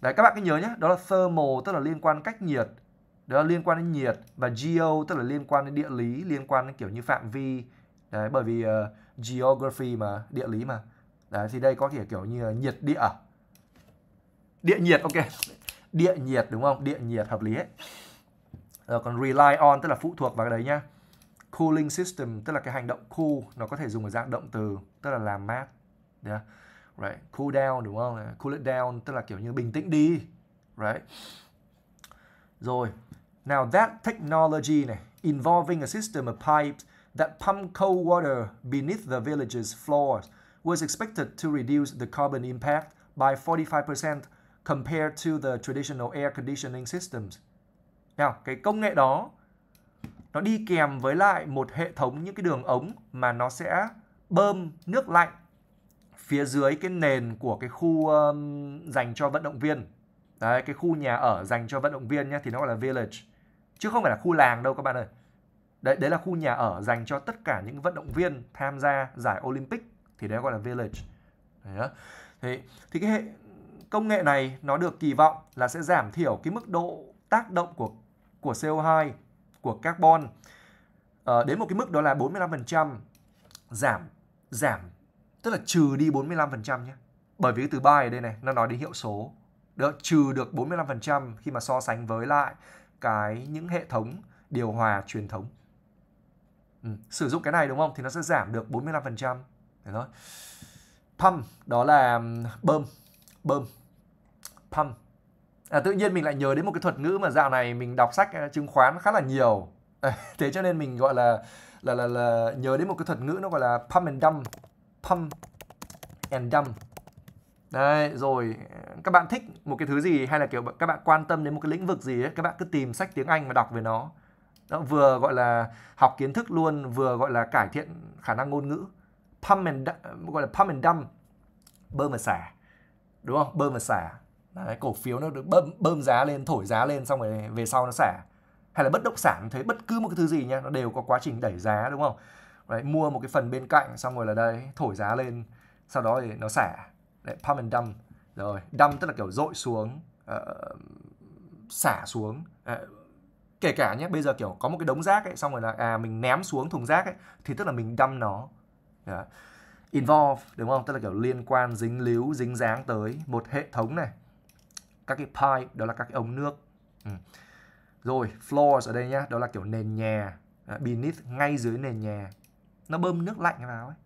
đấy các bạn cứ nhớ nhé đó là thermal tức là liên quan cách nhiệt đó là liên quan đến nhiệt và geo tức là liên quan đến địa lý liên quan đến kiểu như phạm vi đấy bởi vì uh, geography mà địa lý mà đấy thì đây có thể kiểu như nhiệt địa địa nhiệt ok địa nhiệt đúng không địa nhiệt hợp lý ấy rồi còn rely on tức là phụ thuộc vào cái đấy nhá cooling system tức là cái hành động cool nó có thể dùng ở dạng động từ tức là làm mát yeah. right cool down đúng không cool it down tức là kiểu như bình tĩnh đi right rồi now that technology này involving a system of pipes that pump cold water beneath the village's floors was expected to reduce the carbon impact by 45% compared to the traditional air conditioning systems. Nào, cái công nghệ đó nó đi kèm với lại một hệ thống những cái đường ống mà nó sẽ bơm nước lạnh phía dưới cái nền của cái khu um, dành cho vận động viên. Đấy, cái khu nhà ở dành cho vận động viên nhé thì nó gọi là village. Chứ không phải là khu làng đâu các bạn ơi đấy đấy là khu nhà ở dành cho tất cả những vận động viên tham gia giải Olympic thì đấy gọi là village đấy thế thì cái hệ công nghệ này nó được kỳ vọng là sẽ giảm thiểu cái mức độ tác động của của CO2 của carbon à, đến một cái mức đó là 45% giảm giảm tức là trừ đi 45% nhé bởi vì cái từ bài ở đây này nó nói đến hiệu số được trừ được 45% khi mà so sánh với lại cái những hệ thống điều hòa truyền thống Ừ, sử dụng cái này đúng không thì nó sẽ giảm được 45% Đấy thôi pump đó là bơm bơm pump à, tự nhiên mình lại nhớ đến một cái thuật ngữ mà dạo này mình đọc sách ờ, chứng khoán khá là nhiều à, thế cho nên mình gọi là là là là nhớ đến một cái thuật ngữ nó gọi là pump and dump pump and dump Đấy, rồi ờ, các bạn thích một cái thứ gì hay là kiểu các bạn quan tâm đến một cái lĩnh vực gì ấy, các bạn cứ tìm sách tiếng Anh mà đọc về nó. Đó, vừa gọi là học kiến thức luôn, vừa gọi là cải thiện khả năng ngôn ngữ. Pump and gọi là pump and dump, bơm và xả. Đúng không? Bơm và xả. Đấy, cổ phiếu nó được bơm bơm giá lên, thổi giá lên xong rồi về sau nó xả. Hay là bất động sản thế bất cứ một cái thứ gì nha, nó đều có quá trình đẩy giá đúng không? Đấy, mua một cái phần bên cạnh xong rồi là đây thổi giá lên, sau đó thì nó xả. Đấy, pump and dump. Rồi, dump tức là kiểu dội xuống, uh, xả xuống. Uh, kể cả nhé bây giờ kiểu có một cái đống rác ấy xong rồi là à mình ném xuống thùng rác ấy thì tức là mình đâm nó yeah. involve đúng không tức là kiểu liên quan dính líu dính dáng tới một hệ thống này các cái pipe đó là các cái ống nước ừ. rồi floors ở đây nhá đó là kiểu nền nhà beneath ngay dưới nền nhà nó bơm nước lạnh vào ấy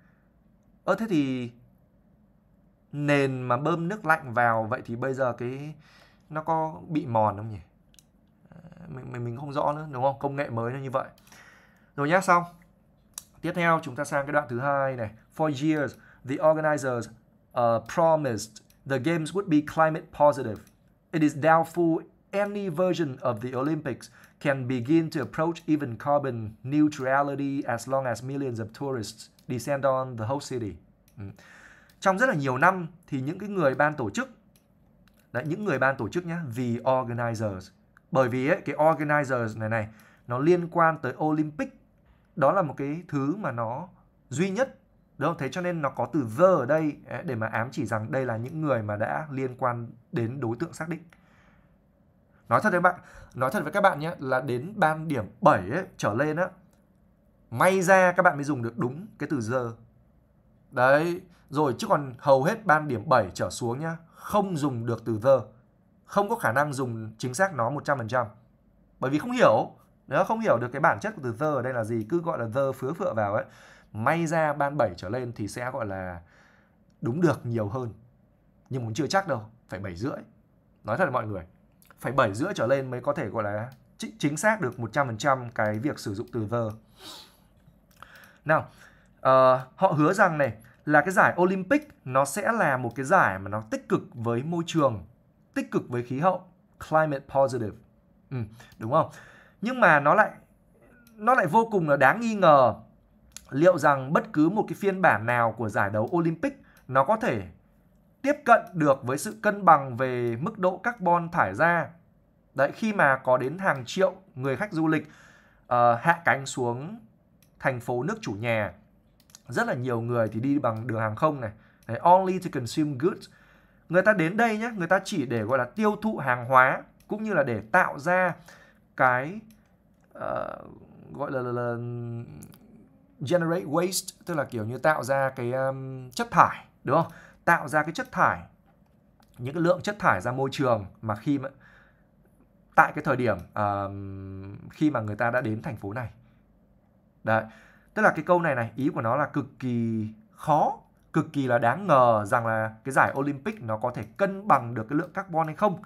ơ thế thì nền mà bơm nước lạnh vào vậy thì bây giờ cái nó có bị mòn không nhỉ mình, mình mình không rõ nữa đúng không công nghệ mới nó như vậy rồi nhá xong tiếp theo chúng ta sang cái đoạn thứ hai này for years the organizers uh, promised the games would be climate positive it is doubtful any version of the Olympics can begin to approach even carbon neutrality as long as millions of tourists descend on the host city. Ừ. Trong rất là nhiều năm thì những cái người ban tổ chức, đấy, những người ban tổ chức nhá, the organizers, bởi vì ấy, cái organizer này này nó liên quan tới Olympic đó là một cái thứ mà nó duy nhất đúng không thế cho nên nó có từ the ở đây à, để mà ám chỉ rằng đây là những người mà đã liên quan đến đối tượng xác định nói thật với bạn nói thật với các bạn nhé là đến ban điểm 7 ấy, trở lên á may ra các bạn mới dùng được đúng cái từ giờ đấy rồi chứ còn hầu hết ban điểm 7 trở xuống nhá không dùng được từ the không có khả năng dùng chính xác nó 100%. Bởi vì không hiểu, nó không hiểu được cái bản chất của từ the ở đây là gì, cứ gọi là the phứa phựa vào ấy. May ra ban 7 trở lên thì sẽ gọi là đúng được nhiều hơn. Nhưng cũng chưa chắc đâu, phải 7 rưỡi. Nói thật mọi người, phải 7 rưỡi trở lên mới có thể gọi là chính xác được 100% cái việc sử dụng từ the. Nào, uh, họ hứa rằng này là cái giải Olympic nó sẽ là một cái giải mà nó tích cực với môi trường tích cực với khí hậu climate positive ừ, đúng không nhưng mà nó lại nó lại vô cùng là đáng nghi ngờ liệu rằng bất cứ một cái phiên bản nào của giải đấu Olympic nó có thể tiếp cận được với sự cân bằng về mức độ carbon thải ra đấy khi mà có đến hàng triệu người khách du lịch uh, hạ cánh xuống thành phố nước chủ nhà rất là nhiều người thì đi bằng đường hàng không này đấy, only to consume goods người ta đến đây nhé người ta chỉ để gọi là tiêu thụ hàng hóa cũng như là để tạo ra cái uh, gọi là, là, là generate waste tức là kiểu như tạo ra cái um, chất thải đúng không tạo ra cái chất thải những cái lượng chất thải ra môi trường mà khi mà tại cái thời điểm uh, khi mà người ta đã đến thành phố này đấy tức là cái câu này này ý của nó là cực kỳ khó cực kỳ là đáng ngờ rằng là cái giải Olympic nó có thể cân bằng được cái lượng carbon hay không.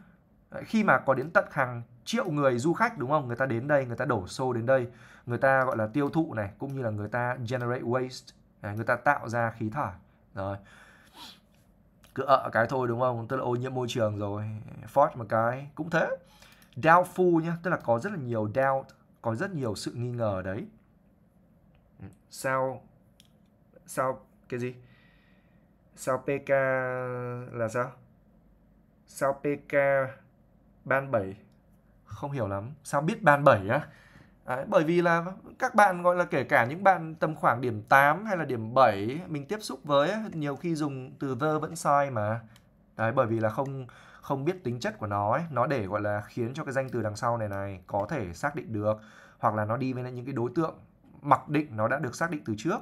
Khi mà có đến tận hàng triệu người du khách đúng không? Người ta đến đây, người ta đổ xô đến đây, người ta gọi là tiêu thụ này cũng như là người ta generate waste, à, người ta tạo ra khí thải. Rồi. Cứ ở cái thôi đúng không? Tức là ô nhiễm môi trường rồi. Ford một cái cũng thế. Doubtful nhá, tức là có rất là nhiều doubt, có rất nhiều sự nghi ngờ đấy. Ừ, sao sao cái gì? sao PK là sao sao PK ban 7 không hiểu lắm sao biết ban 7 á Đấy, bởi vì là các bạn gọi là kể cả những bạn tầm khoảng điểm 8 hay là điểm 7 mình tiếp xúc với nhiều khi dùng từ the vẫn sai mà. Đấy, bởi vì là không không biết tính chất của nó ấy, nó để gọi là khiến cho cái danh từ đằng sau này này có thể xác định được hoặc là nó đi với những cái đối tượng mặc định nó đã được xác định từ trước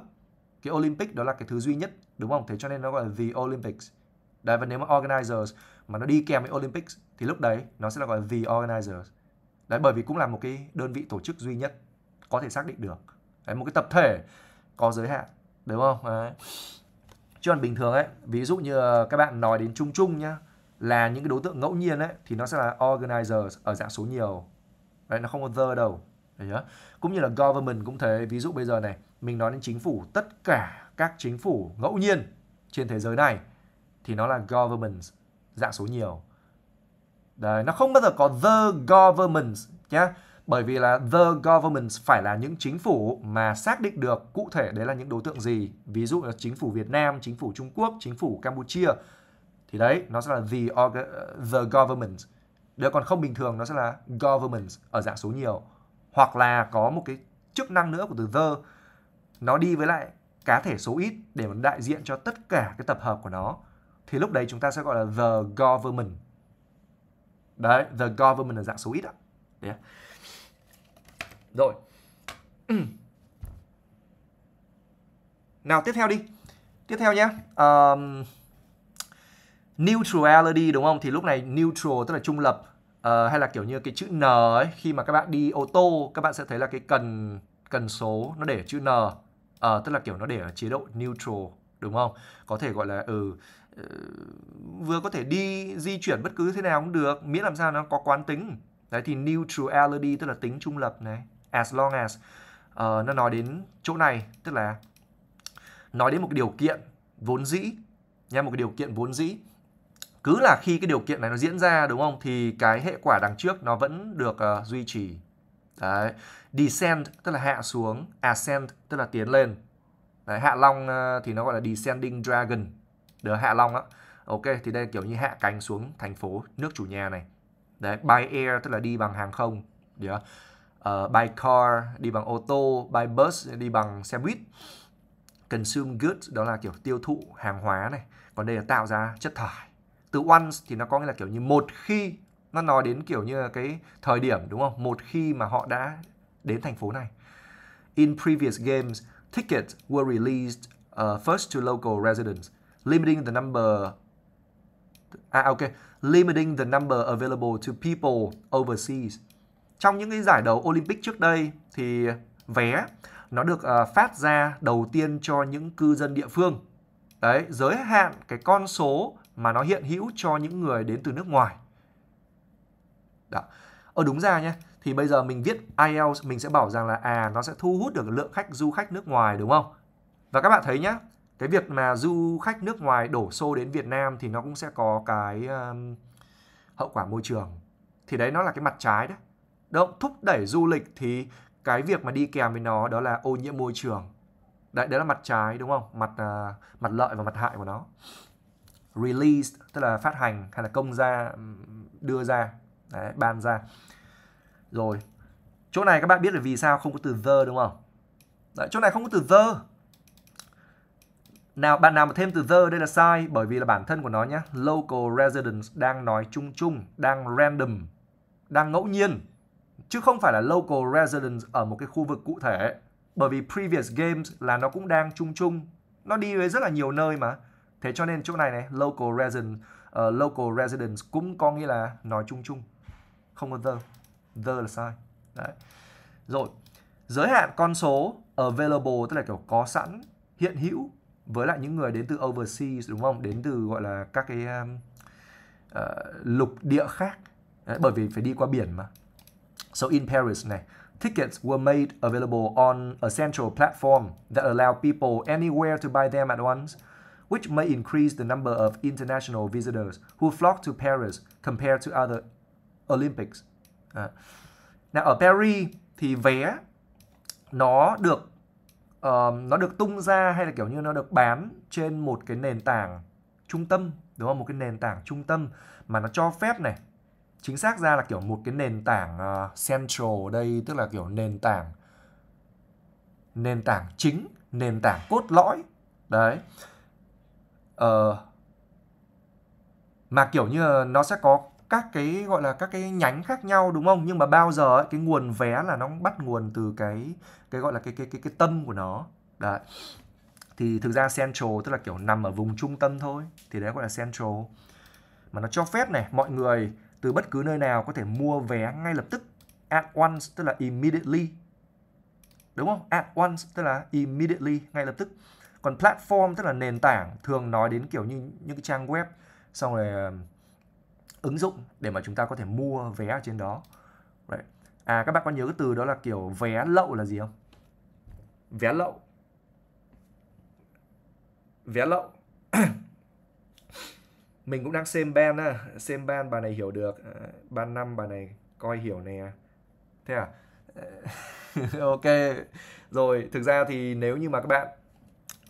cái Olympic đó là cái thứ duy nhất đúng không thế cho nên nó gọi là the Olympics đấy và nếu mà organizers mà nó đi kèm với Olympics thì lúc đấy nó sẽ là gọi là the organizers đấy bởi vì cũng là một cái đơn vị tổ chức duy nhất có thể xác định được đấy một cái tập thể có giới hạn đúng không đấy. chứ còn bình thường ấy ví dụ như ờ, các bạn nói đến chung chung nhá là những cái đối tượng ngẫu nhiên ấy thì nó sẽ là organizers ở dạng số nhiều đấy nó không có the đâu đấy nhá. cũng như là government cũng thế ví dụ bây giờ này mình nói đến chính phủ tất cả các chính phủ ngẫu nhiên trên thế giới này thì nó là governments dạng số nhiều Đấy, nó không bao giờ có the governments nhé bởi vì là the governments phải là những chính phủ mà xác định được cụ thể đấy là những đối tượng gì ví dụ là chính phủ Việt Nam chính phủ Trung Quốc chính phủ Campuchia thì đấy nó sẽ là the the government đấy còn không bình thường nó sẽ là governments ở dạng số nhiều hoặc là có một cái chức năng nữa của từ the nó đi với lại cá thể số ít để mà đại diện cho tất cả cái tập hợp của nó thì lúc đấy chúng ta sẽ gọi là the government đấy the government là dạng số ít ạ đấy rồi nào tiếp theo đi tiếp theo nhé um, neutrality đúng không thì lúc này neutral tức là trung lập uh, hay là kiểu như cái chữ n ấy khi mà các bạn đi ô tô các bạn sẽ thấy là cái cần cần số nó để chữ n à, tức là kiểu nó để ở chế độ neutral đúng không có thể gọi là ừ ờ, vừa có thể đi di chuyển bất cứ thế nào cũng được miễn làm sao nó có quán tính đấy thì neutrality tức là tính trung lập này as long as uh, nó nói đến chỗ này tức là nói đến một cái điều kiện vốn dĩ nha một cái điều kiện vốn dĩ cứ là khi cái điều kiện này nó diễn ra đúng không thì cái hệ quả đằng trước nó vẫn được uh, duy trì Đấy. Descend tức là hạ xuống, ascend tức là tiến lên. Đấy, hạ long ờ, thì nó gọi là descending dragon. Được hạ long á. Ok, thì đây kiểu như hạ cánh xuống thành phố nước chủ nhà này. Đấy, by air tức là đi bằng hàng không. Được. Uh, by car đi bằng ô tô, by bus đi bằng xe buýt. Consume goods đó là kiểu tiêu thụ hàng hóa này. Còn đây là tạo ra chất thải. Từ once thì nó có nghĩa là kiểu như một khi nó nói đến kiểu như là cái thời điểm đúng không một khi mà họ đã đến thành phố này in previous games tickets were released uh, first to local residents limiting the number à ok limiting the number available to people overseas trong những cái giải đấu Olympic trước đây thì vé nó được uh, phát ra đầu tiên cho những cư dân địa phương đấy giới hạn cái con số mà nó hiện hữu cho những người đến từ nước ngoài đó. Ở ờ, đúng ra nhé, thì bây giờ mình viết IELTS mình sẽ bảo rằng là à nó sẽ thu hút được lượng khách du khách nước ngoài đúng không? Và các bạn thấy nhé cái việc mà du khách nước ngoài đổ xô đến Việt Nam thì nó cũng sẽ có cái um, hậu quả môi trường. Thì đấy nó là cái mặt trái đấy. Động thúc đẩy du lịch thì cái việc mà đi kèm với nó đó là ô nhiễm môi trường. Đấy, đấy là mặt trái đúng không? Mặt uh, mặt lợi và mặt hại của nó. Release tức là phát hành hay là công ra đưa ra Đấy, ban ra. Rồi. Chỗ này các bạn biết là vì sao không có từ the đúng không? Đấy, chỗ này không có từ the. Nào bạn nào mà thêm từ the đây là sai bởi vì là bản thân của nó nhá, local residence đang nói chung chung, đang random, đang ngẫu nhiên chứ không phải là local residence ở một cái khu vực cụ thể. Bởi vì previous games là nó cũng đang chung chung, nó đi với rất là nhiều nơi mà. Thế cho nên chỗ này này, local residence uh, ờ, local residence cũng có nghĩa là nói chung chung không có the the là sai đấy rồi giới hạn con số available tức là kiểu có sẵn hiện hữu với lại những người đến từ overseas đúng không đến từ gọi là các cái um, uh, lục địa khác đấy, bởi vì phải đi qua biển mà so in Paris này tickets were made available on a central platform that allowed people anywhere to buy them at once which may increase the number of international visitors who flock to Paris compared to other Olympics. À. Nào ở Paris thì vé nó được uh, nó được tung ra hay là kiểu như nó được bán trên một cái nền tảng trung tâm đúng không? Một cái nền tảng trung tâm mà nó cho phép này chính xác ra là kiểu một cái nền tảng uh, central đây tức là kiểu nền tảng nền tảng chính nền tảng cốt lõi đấy uh, mà kiểu như nó sẽ có các cái gọi là các cái nhánh khác nhau đúng không nhưng mà bao giờ ấy, cái nguồn vé là nó bắt nguồn từ cái cái gọi là cái cái cái cái tâm của nó đấy thì thực ra central tức là kiểu nằm ở vùng trung tâm thôi thì đấy gọi là central mà nó cho phép này mọi người từ bất cứ nơi nào có thể mua vé ngay lập tức at once tức là immediately đúng không at once tức là immediately ngay lập tức còn platform tức là nền tảng thường nói đến kiểu như những cái trang web xong rồi ờ, ứng dụng để mà chúng ta có thể mua vé ở trên đó right. à các bạn có nhớ cái từ đó là kiểu vé lậu là gì không vé lậu vé lậu mình cũng đang xem ban á xem ban bà này hiểu được à, ban năm bà này coi hiểu nè thế à ok rồi thực ra thì nếu như mà các bạn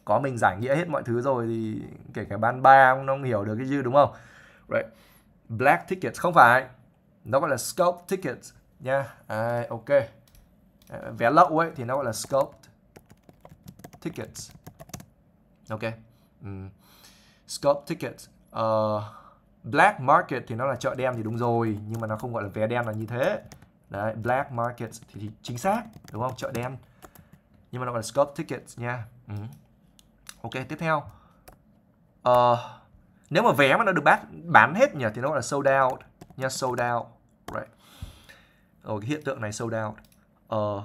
có mình giải nghĩa hết mọi thứ rồi thì kể cả ban ba cũng không hiểu được cái dư đúng không right black tickets không phải nó gọi là scope tickets nha à, ok à, vé lậu ấy thì nó gọi là scope tickets. ok ừ. scope ticket uh, ờ, black market thì nó là chợ đen thì đúng rồi nhưng mà nó không gọi là vé đen là như thế đấy black market thì, thì chính xác đúng không chợ đen nhưng mà nó gọi là scope tickets nha ừ. ok tiếp theo uh, nếu mà vé mà nó được bán bán hết nhỉ thì nó gọi là sold out nha sold out right ở ờ, cái hiện tượng này sold out ờ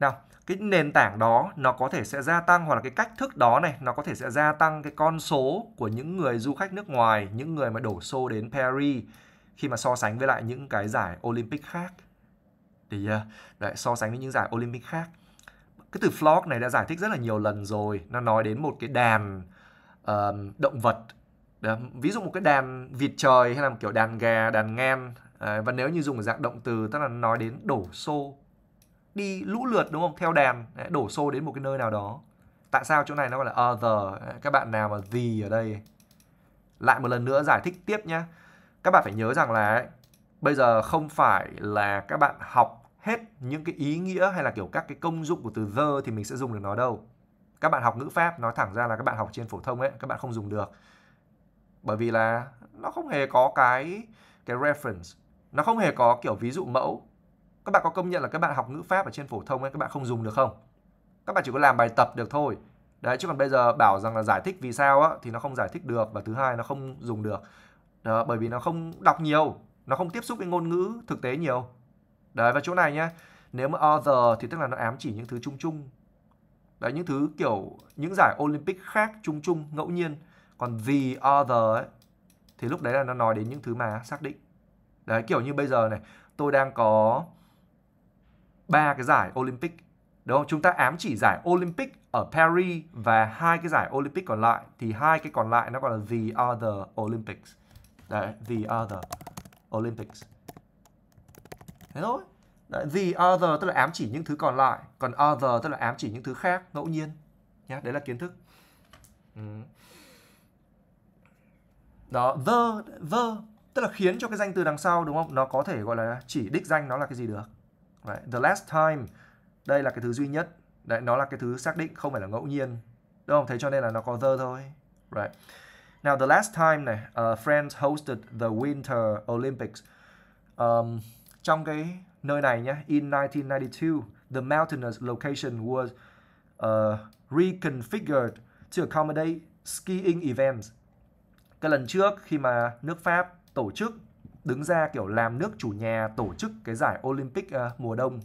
nào cái nền tảng đó nó có thể sẽ gia tăng hoặc là cái cách thức đó này nó có thể sẽ gia tăng cái con số của những người du khách nước ngoài những người mà đổ xô đến Paris khi mà so sánh với lại những cái giải Olympic khác thì à, đấy, so sánh với những giải Olympic khác cái từ flock này đã giải thích rất là nhiều lần rồi nó nói đến một cái đàn uh, động vật ví dụ một cái đàn vịt trời hay là một kiểu đàn gà, đàn ngan à, và nếu như dùng ở dạng động từ tức là nói đến đổ xô đi lũ lượt đúng không theo đàn à, đổ xô đến một cái nơi nào đó tại sao chỗ này nó gọi là other à, các bạn nào mà gì ở đây lại một lần nữa giải thích tiếp nhé các bạn phải nhớ rằng là bây giờ không phải là các bạn học hết những cái ý nghĩa hay là kiểu các cái công dụng của từ the thì mình sẽ dùng được nó đâu các bạn học ngữ pháp nói thẳng ra là các bạn học trên phổ thông ấy các bạn không dùng được bởi vì là nó không hề có cái cái reference nó không hề có kiểu ví dụ mẫu các bạn có công nhận là các bạn học ngữ pháp ở trên phổ thông ấy các bạn không dùng được không các bạn chỉ có làm bài tập được thôi đấy chứ còn bây giờ bảo rằng là giải thích vì sao á thì nó không giải thích được và thứ hai nó không dùng được đó, bởi vì nó không đọc nhiều nó không tiếp xúc với ngôn ngữ thực tế nhiều đấy và chỗ này nhá nếu mà other thì tức là nó ám chỉ những thứ chung chung đấy những thứ kiểu những giải olympic khác chung chung ngẫu nhiên còn the other ấy thì lúc đấy là nó nói đến những thứ mà xác định đấy kiểu như bây giờ này tôi đang có ba cái giải Olympic đúng không? Chúng ta ám chỉ giải Olympic ở Paris và hai cái giải Olympic còn lại thì hai cái còn lại nó gọi là the other Olympics. Đấy, the other Olympics. Thế thôi. Đấy, the other tức là ám chỉ những thứ còn lại, còn other tức là ám chỉ những thứ khác ngẫu nhiên nhá, đấy là kiến thức. Ừ đó the the tức là khiến cho cái danh từ đằng sau đúng không nó có thể gọi là chỉ đích danh nó là cái gì được right. the last time đây là cái thứ duy nhất đấy nó là cái thứ xác định không phải là ngẫu nhiên đúng không thế cho nên là nó có the thôi right now the last time này uh, France hosted the Winter Olympics um, trong cái nơi này nhé in 1992 the mountainous location was uh, reconfigured to accommodate skiing events cái lần trước khi mà nước Pháp tổ chức đứng ra kiểu làm nước chủ nhà tổ chức cái giải Olympic uh, mùa đông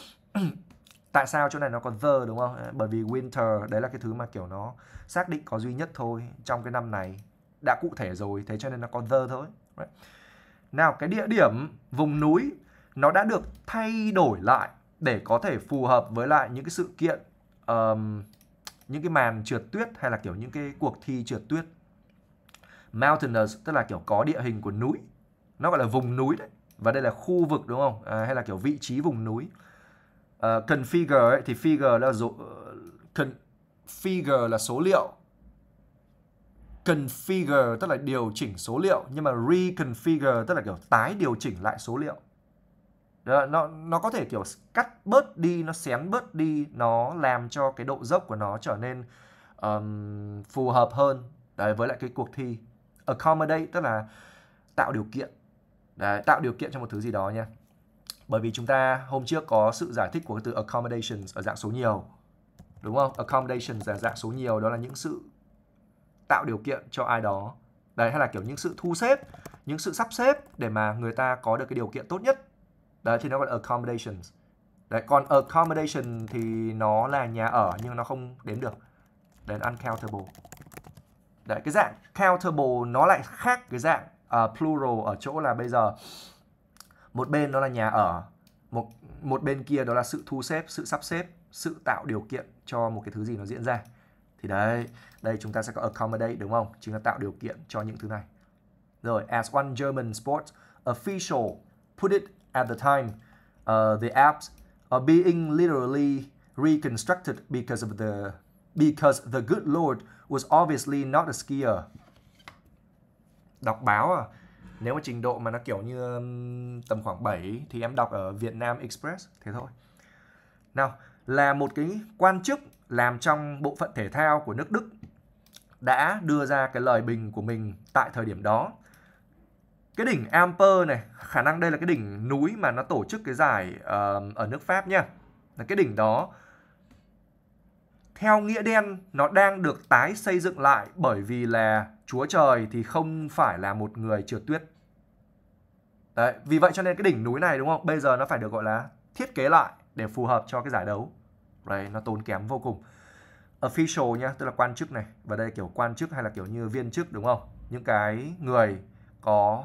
tại sao chỗ này nó còn the đúng không ờ, bởi vì winter đấy là cái thứ mà kiểu nó xác định có duy nhất thôi trong cái năm này đã cụ thể rồi thế cho nên nó còn the thôi right. nào cái địa điểm vùng núi nó đã được thay đổi lại để có thể phù hợp với lại những cái sự kiện um, những cái màn trượt tuyết hay là kiểu những cái cuộc thi trượt tuyết mountainous tức là kiểu có địa hình của núi nó gọi là vùng núi đấy và đây là khu vực đúng không à, hay là kiểu vị trí vùng núi uh, configure ấy, thì figure là dụ, uh, configure là số liệu configure tức là điều chỉnh số liệu nhưng mà reconfigure tức là kiểu tái điều chỉnh lại số liệu Đó, nó nó có thể kiểu cắt bớt đi nó xén bớt đi nó làm cho cái độ dốc của nó trở nên um, phù hợp hơn đấy với lại cái cuộc thi accommodate tức là tạo điều kiện Đấy, tạo điều kiện cho một thứ gì đó nha bởi vì chúng ta hôm trước có sự giải thích của cái từ accommodations ở dạng số nhiều đúng không accommodations là dạng số nhiều đó là những sự tạo điều kiện cho ai đó đấy hay là kiểu những sự thu xếp những sự sắp xếp để mà người ta có được cái điều kiện tốt nhất đấy thì nó gọi là accommodations đấy còn accommodation thì nó là nhà ở nhưng nó không đến được đấy uncountable Đấy, cái dạng countable nó lại khác cái dạng uh, plural ở chỗ là bây giờ một bên nó là nhà ở, một một bên kia đó là sự thu xếp, sự sắp xếp, sự tạo điều kiện cho một cái thứ gì nó diễn ra. Thì đấy, đây chúng ta sẽ có accommodate đúng không? Chính là tạo điều kiện cho những thứ này. Rồi, as one German sports official put it at the time, uh, the apps are being literally reconstructed because of the because the good Lord was obviously not a skier. Đọc báo à? Nếu mà trình độ mà nó kiểu như um, tầm khoảng 7 thì em đọc ở Việt Nam Express, thế thôi. Nào, là một cái quan chức làm trong bộ phận thể thao của nước Đức đã đưa ra cái lời bình của mình tại thời điểm đó. Cái đỉnh Amper này, khả năng đây là cái đỉnh núi mà nó tổ chức cái giải uh, ở nước Pháp nha. Là cái đỉnh đó theo nghĩa đen nó đang được tái xây dựng lại bởi vì là Chúa Trời thì không phải là một người trượt tuyết. Đấy, vì vậy cho nên cái đỉnh núi này đúng không? Bây giờ nó phải được gọi là thiết kế lại để phù hợp cho cái giải đấu. Đấy, nó tốn kém vô cùng. Official nhá, tức là quan chức này. Và đây kiểu quan chức hay là kiểu như viên chức đúng không? Những cái người có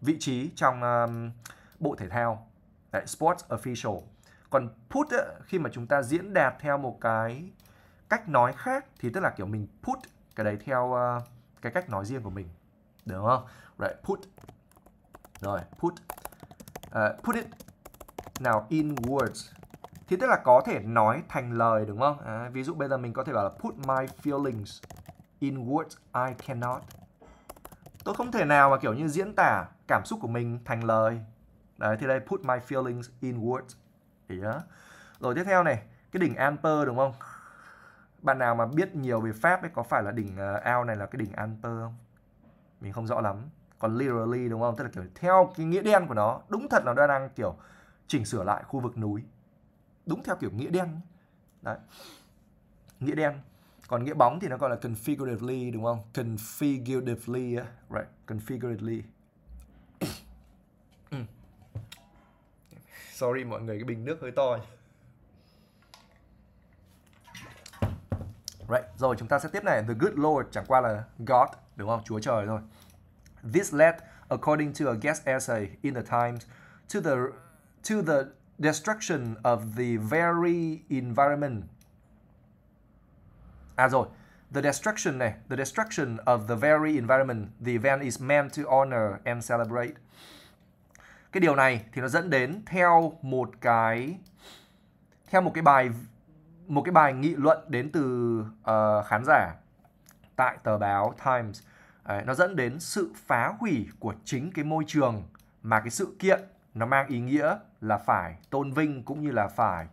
vị trí trong um, bộ thể thao. Đấy, sports official. Còn put ấy, khi mà chúng ta diễn đạt theo một cái cách nói khác thì tức là kiểu mình put cái đấy theo uh, cái cách nói riêng của mình đúng không right put rồi put uh, put it nào in words thì tức là có thể nói thành lời đúng không à, ví dụ bây giờ mình có thể bảo là put my feelings in words I cannot tôi không thể nào mà kiểu như diễn tả cảm xúc của mình thành lời đấy thì đây put my feelings in words yeah. rồi tiếp theo này cái đỉnh amper đúng không bạn nào mà biết nhiều về phép ấy có phải là đỉnh ờ, ao này là cái đỉnh Alper không mình không rõ lắm còn literally đúng không tức là kiểu theo cái nghĩa đen của nó đúng thật là nó đang kiểu chỉnh sửa lại khu vực núi đúng theo kiểu nghĩa đen đấy nghĩa đen còn nghĩa bóng thì nó gọi là configuratively đúng không configuratively right configuratively ừ. sorry mọi người cái bình nước hơi to Right, rồi chúng ta sẽ tiếp này. The good Lord chẳng qua là God, đúng không? Chúa trời thôi. This led, according to a guest essay in the Times, to the to the destruction of the very environment. À rồi, the destruction này, the destruction of the very environment the event is meant to honor and celebrate. Cái điều này thì nó dẫn đến theo một cái theo một cái bài một cái bài nghị luận đến từ uh, khán giả tại tờ báo Times Đấy, nó dẫn đến sự phá hủy của chính cái môi trường mà cái sự kiện nó mang ý nghĩa là phải tôn vinh cũng như là phải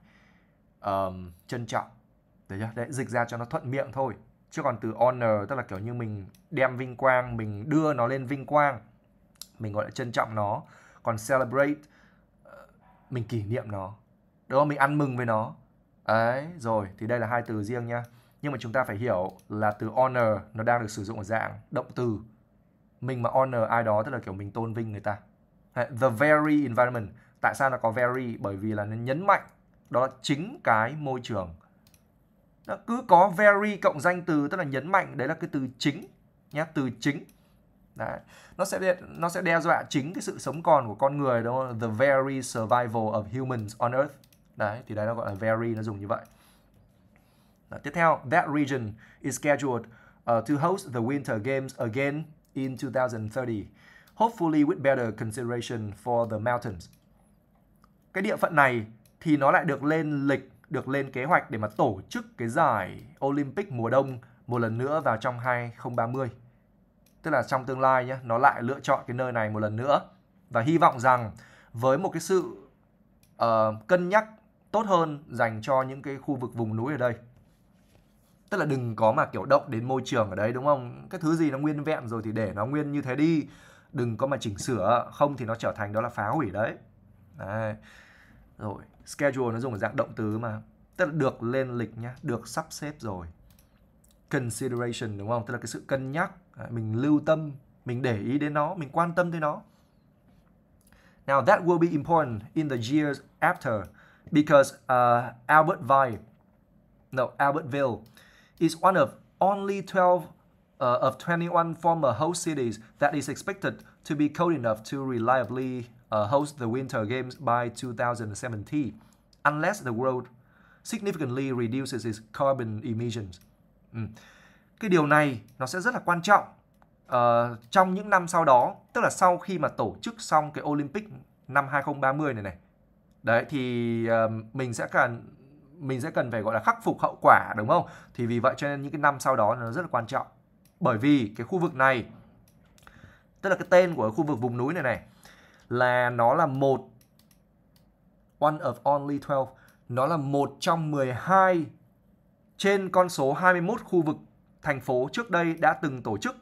um, trân trọng đấy chưa đấy dịch ra cho nó thuận miệng thôi chứ còn từ honor tức là kiểu như mình đem vinh quang mình đưa nó lên vinh quang mình gọi là trân trọng nó còn celebrate ờ, mình kỷ niệm nó đúng không mình ăn mừng với nó Đấy, rồi, thì đây là hai từ riêng nhá Nhưng mà chúng ta phải hiểu là từ honor nó đang được sử dụng ở dạng động từ. Mình mà honor ai đó tức là kiểu mình tôn vinh người ta. The very environment. Tại sao nó có very? Bởi vì là nó nhấn mạnh đó là chính cái môi trường. Nó cứ có very cộng danh từ tức là nhấn mạnh đấy là cái từ chính nhá, từ chính. Đấy. Nó sẽ nó sẽ đe dọa chính cái sự sống còn của con người đúng không? The very survival of humans on earth Đấy, thì đấy nó gọi là vary, nó dùng như vậy. Đó, tiếp theo, that region is scheduled uh, to host the Winter Games again in 2030, hopefully with better consideration for the mountains. Cái địa phận này thì nó lại được lên lịch, được lên kế hoạch để mà tổ chức cái giải Olympic mùa đông một lần nữa vào trong 2030. Tức là trong tương lai nhé, nó lại lựa chọn cái nơi này một lần nữa. Và hy vọng rằng với một cái sự uh, cân nhắc tốt hơn dành cho những cái khu vực vùng núi ở đây tức là đừng có mà kiểu động đến môi trường ở đấy đúng không cái thứ gì nó nguyên vẹn rồi thì để nó nguyên như thế đi đừng có mà chỉnh sửa không thì nó trở thành đó là phá hủy đấy, đấy. rồi schedule nó dùng ở dạng động từ mà tức là được lên lịch nhá được sắp xếp rồi consideration đúng không tức là cái sự cân nhắc à, mình lưu tâm mình để ý đến nó mình quan tâm tới nó now that will be important in the years after because uh, Albertville, no, Albertville is one of only 12 uh, of 21 former host cities that is expected to be cold enough to reliably uh, host the Winter Games by 2017, unless the world significantly reduces its carbon emissions. Ừ. Cái điều này nó sẽ rất là quan trọng uh, trong những năm sau đó, tức là sau khi mà tổ chức xong cái Olympic năm 2030 này này, đấy thì uh, mình sẽ cần mình sẽ cần phải gọi là khắc phục hậu quả đúng không thì vì vậy cho nên những cái năm sau đó nó rất là quan trọng bởi vì cái khu vực này tức là cái tên của khu vực vùng núi này này là nó là một one of only 12 nó là một trong 12 trên con số 21 khu vực thành phố trước đây đã từng tổ chức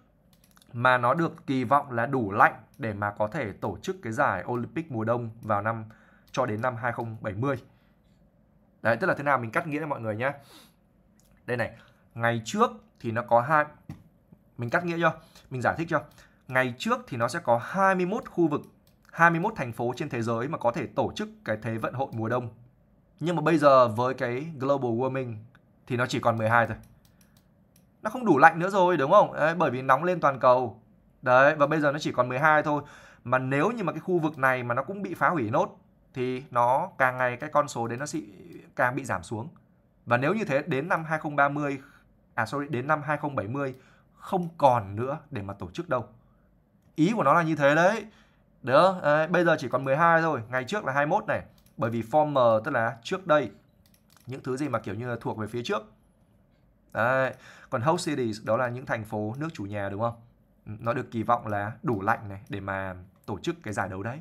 mà nó được kỳ vọng là đủ lạnh để mà có thể tổ chức cái giải Olympic mùa đông vào năm cho đến năm 2070. Đấy, tức là thế nào mình cắt nghĩa cho mọi người nhé. Đây này, ngày trước thì nó có hai mình cắt nghĩa cho Mình giải thích cho. Ngày trước thì nó sẽ có 21 khu vực, 21 thành phố trên thế giới mà có thể tổ chức cái thế vận hội mùa đông. Nhưng mà bây giờ với cái global warming thì nó chỉ còn 12 thôi. Nó không đủ lạnh nữa rồi đúng không? Đấy, bởi vì nóng lên toàn cầu. Đấy và bây giờ nó chỉ còn 12 thôi. Mà nếu như mà cái khu vực này mà nó cũng bị phá hủy nốt thì nó càng ngày cái con số đấy nó sẽ càng bị giảm xuống. Và nếu như thế đến năm 2030 à sorry đến năm 2070 không còn nữa để mà tổ chức đâu. Ý của nó là như thế đấy. được à, bây giờ chỉ còn 12 thôi, ngày trước là 21 này, bởi vì former tức là trước đây những thứ gì mà kiểu như là thuộc về phía trước. Đấy. Còn host cities đó là những thành phố nước chủ nhà đúng không? Nó được kỳ vọng là đủ lạnh này để mà tổ chức cái giải đấu đấy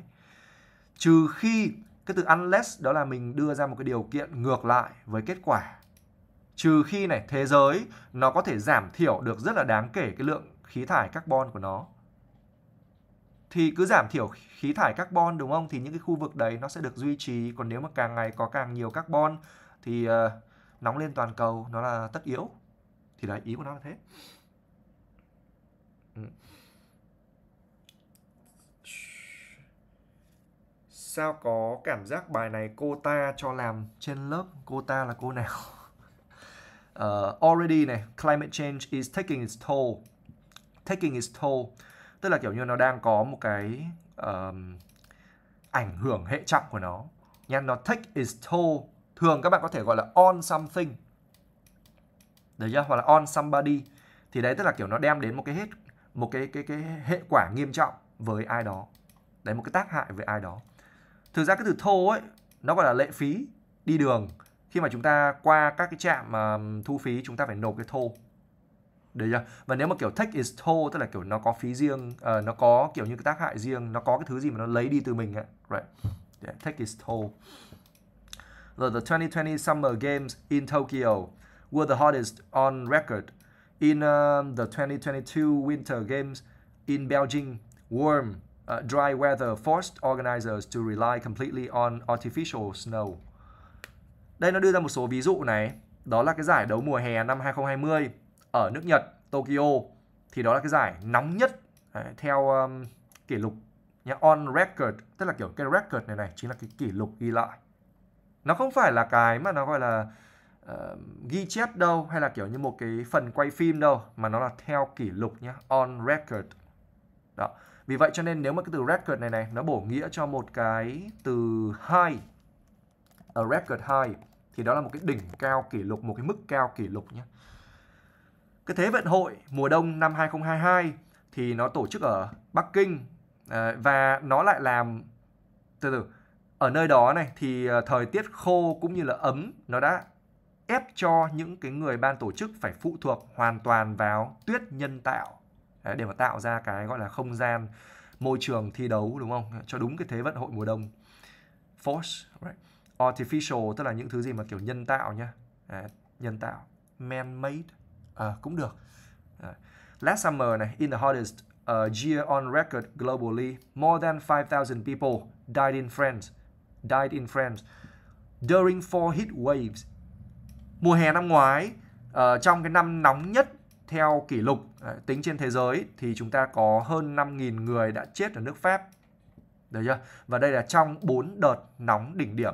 trừ khi cái từ unless đó là mình đưa ra một cái điều kiện ngược lại với kết quả trừ khi này thế giới nó có thể giảm thiểu được rất là đáng kể cái lượng khí thải carbon của nó thì cứ giảm thiểu khí thải carbon đúng không thì những cái khu vực đấy nó sẽ được duy trì còn nếu mà càng ngày có càng nhiều carbon thì uh, nóng lên toàn cầu nó là tất yếu thì đấy ý của nó là thế sao có cảm giác bài này cô ta cho làm trên lớp cô ta là cô nào uh, already này climate change is taking its toll taking its toll tức là kiểu như nó đang có một cái um, ảnh hưởng hệ trọng của nó nha nó take its toll thường các bạn có thể gọi là on something đấy chưa hoặc là on somebody thì đấy tức là kiểu nó đem đến một cái hết một cái cái cái hệ quả nghiêm trọng với ai đó đấy một cái tác hại với ai đó thực ra cái từ thô ấy nó gọi là lệ phí đi đường khi mà chúng ta qua các cái trạm uh, thu phí chúng ta phải nộp cái thô đấy chưa và nếu mà kiểu take is thô tức là kiểu nó có phí riêng uh, nó có kiểu như cái tác hại riêng nó có cái thứ gì mà nó lấy đi từ mình ạ right yeah, take is thô the, the 2020 Summer Games in Tokyo were the hottest on record in uh, the 2022 Winter Games in Beijing warm uh, dry weather forced organizers to rely completely on artificial snow. Đây nó đưa ra một số ví dụ này. Đó là cái giải đấu mùa hè năm 2020 ở nước Nhật, Tokyo. Thì đó là cái giải nóng nhất theo um, kỷ lục nhá, on record, tức là kiểu cái record này này chính là cái kỷ lục ghi lại. Nó không phải là cái mà nó gọi là uh, ghi chép đâu hay là kiểu như một cái phần quay phim đâu mà nó là theo kỷ lục nhá, on record. Đó. Vì vậy cho nên nếu mà cái từ record này này nó bổ nghĩa cho một cái từ high a record high thì đó là một cái đỉnh cao kỷ lục, một cái mức cao kỷ lục nhé. Cái Thế vận hội mùa đông năm 2022 thì nó tổ chức ở Bắc Kinh à, và nó lại làm từ từ ở nơi đó này thì à, thời tiết khô cũng như là ấm nó đã ép cho những cái người ban tổ chức phải phụ thuộc hoàn toàn vào tuyết nhân tạo để mà tạo ra cái gọi là không gian môi trường thi đấu đúng không cho đúng cái thế vận hội mùa đông force right? artificial tức là những thứ gì mà kiểu nhân tạo nhá à, nhân tạo man made à, ờ, cũng được à. last summer này in the hottest uh, year on record globally more than 5,000 people died in France died in France during four heat waves mùa hè năm ngoái uh, trong cái năm nóng nhất theo kỷ lục à, tính trên thế giới thì chúng ta có hơn 5.000 người đã chết ở nước Pháp. Được chưa? Và đây là trong 4 đợt nóng đỉnh điểm.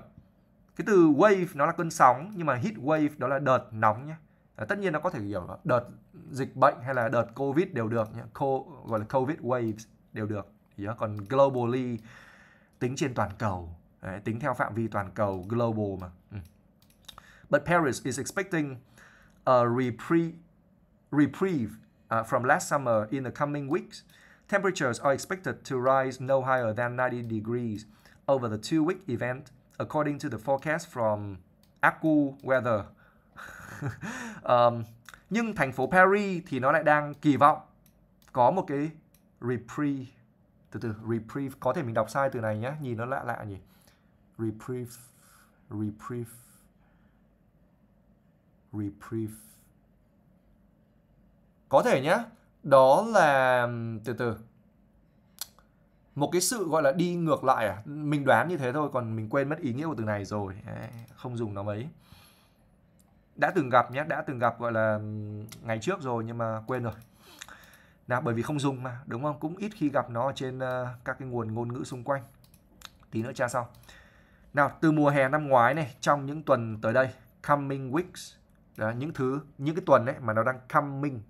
Cái từ wave nó là cơn sóng nhưng mà heat wave đó là đợt nóng nhé. À, tất nhiên nó có thể hiểu đợt dịch bệnh hay là đợt covid đều được nhé. Co, gọi là covid waves đều được. Còn globally tính trên toàn cầu, Đấy, tính theo phạm vi toàn cầu global mà. Ừ. But Paris is expecting a reprieve reprieve uh, from last summer in the coming weeks. Temperatures are expected to rise no higher than 90 degrees over the two week event, according to the forecast from Aku Weather. um, nhưng thành phố Paris thì nó lại đang kỳ vọng có một cái reprieve từ từ reprieve có thể mình đọc sai từ này nhé nhìn nó lạ lạ nhỉ reprieve reprieve reprieve có thể nhá đó là từ từ một cái sự gọi là đi ngược lại à mình đoán như thế thôi còn mình quên mất ý nghĩa của từ này rồi không dùng nó mấy đã từng gặp nhé đã từng gặp gọi là ngày trước rồi nhưng mà quên rồi là bởi vì không dùng mà đúng không cũng ít khi gặp nó trên ờ, các cái nguồn ngôn ngữ xung quanh tí nữa tra sau nào từ mùa hè năm ngoái này trong những tuần tới đây coming weeks đó, những thứ những cái tuần đấy mà nó đang coming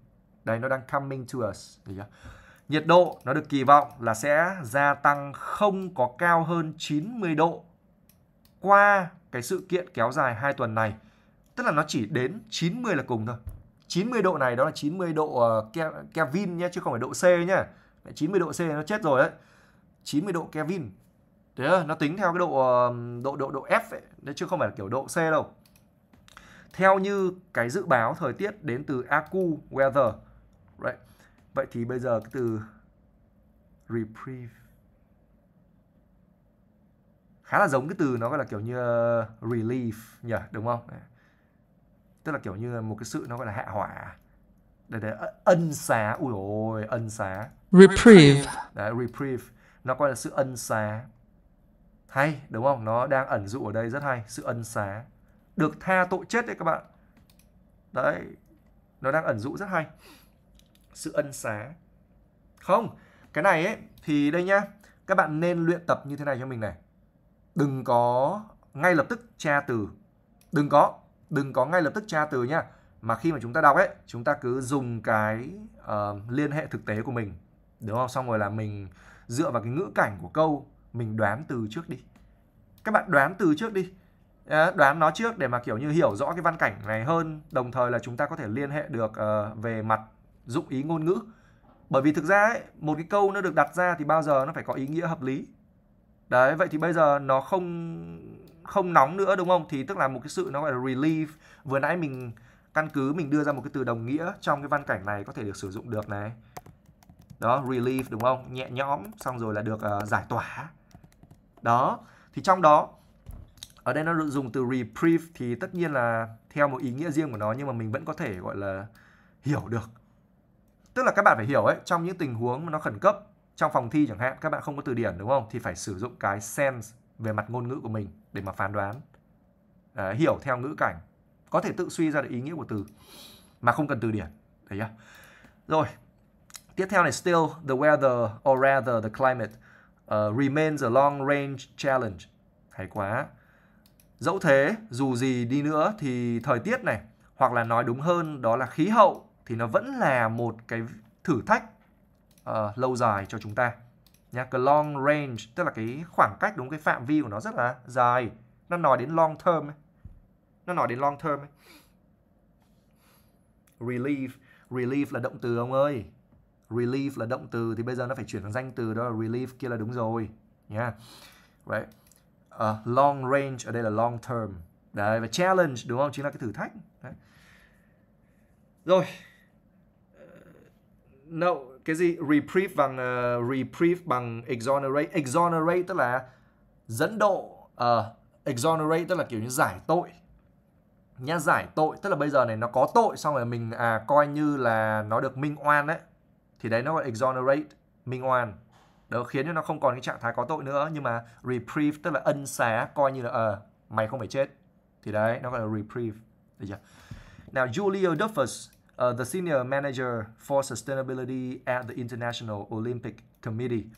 đây nó đang coming to us. chưa? Nhiệt độ nó được kỳ vọng là sẽ gia tăng không có cao hơn 90 độ qua cái sự kiện kéo dài 2 tuần này. Tức là nó chỉ đến 90 là cùng thôi. 90 độ này đó là 90 độ uh, ờ, Kelvin nhé chứ không phải độ C nhé. 90 độ C nó chết rồi đấy. 90 độ Kelvin. Thế đó, nó tính theo cái độ ờ, độ độ độ F ấy, chứ không phải là kiểu độ C đâu. Theo như cái dự báo thời tiết đến từ Aku Weather right vậy thì bây giờ cái từ reprieve khá là giống cái từ nó gọi là kiểu như ờ, relief nhỉ đúng không tức là kiểu như một cái sự nó gọi là hạ hỏa để để ân xá ui ôi ân xá reprieve đấy reprieve nó gọi là sự ân xá hay đúng không nó đang ẩn dụ ở đây rất hay sự ân xá được tha tội chết đấy các bạn đấy nó đang ẩn dụ rất hay sự ân xá. Không, cái này ấy thì đây nhá, các bạn nên luyện tập như thế này cho mình này. Đừng có ngay lập tức tra từ. Đừng có, đừng có ngay lập tức tra từ nhá. Mà khi mà chúng ta đọc ấy, chúng ta cứ dùng cái uh, liên hệ thực tế của mình. Đúng không? Xong rồi là mình dựa vào cái ngữ cảnh của câu, mình đoán từ trước đi. Các bạn đoán từ trước đi ờ, đoán nó trước để mà kiểu như hiểu rõ cái văn cảnh này hơn đồng thời là chúng ta có thể liên hệ được uh, về mặt dụng ý ngôn ngữ bởi vì thực ra ấy, một cái câu nó được đặt ra thì bao giờ nó phải có ý nghĩa hợp lý đấy vậy thì bây giờ nó không không nóng nữa đúng không thì tức là một cái sự nó gọi là relief vừa nãy mình căn cứ mình đưa ra một cái từ đồng nghĩa trong cái văn cảnh này có thể được sử dụng được này đó relief đúng không nhẹ nhõm xong rồi là được uh, giải tỏa đó thì trong đó ở đây nó được dùng từ reprieve thì tất nhiên là theo một ý nghĩa riêng của nó nhưng mà mình vẫn có thể gọi là hiểu được tức là các bạn phải hiểu ấy trong những tình huống mà nó khẩn cấp trong phòng thi chẳng hạn các bạn không có từ điển đúng không thì phải sử dụng cái sense về mặt ngôn ngữ của mình để mà phán đoán à, hiểu theo ngữ cảnh có thể tự suy ra được ý nghĩa của từ mà không cần từ điển đấy nhá rồi tiếp theo này still the weather or rather the climate uh, remains a long range challenge hay quá dẫu thế dù gì đi nữa thì thời tiết này hoặc là nói đúng hơn đó là khí hậu thì nó vẫn là một cái thử thách uh, lâu dài cho chúng ta nhá cái long range tức là cái khoảng cách đúng cái phạm vi của nó rất là dài nó nói đến long term ấy. nó nói đến long term ấy. relief relief là động từ ông ơi relief là động từ thì bây giờ nó phải chuyển sang danh từ đó relief kia là đúng rồi nhá yeah. right uh, long range ở đây là long term đấy và challenge đúng không chính là cái thử thách đấy. rồi no cái gì reprieve bằng uh, reprieve bằng exonerate exonerate tức là dẫn độ uh, exonerate tức là kiểu như giải tội nhá giải tội tức là bây giờ này nó có tội xong rồi mình à coi như là nó được minh oan đấy thì đấy nó gọi exonerate minh oan đó khiến cho nó không còn cái trạng thái có tội nữa nhưng mà reprieve tức là ân xá coi như là ờ à, mày không phải chết thì đấy nó gọi là reprieve được chưa nào julio Duffus Uh, the senior manager for sustainability at the International Olympic Committee,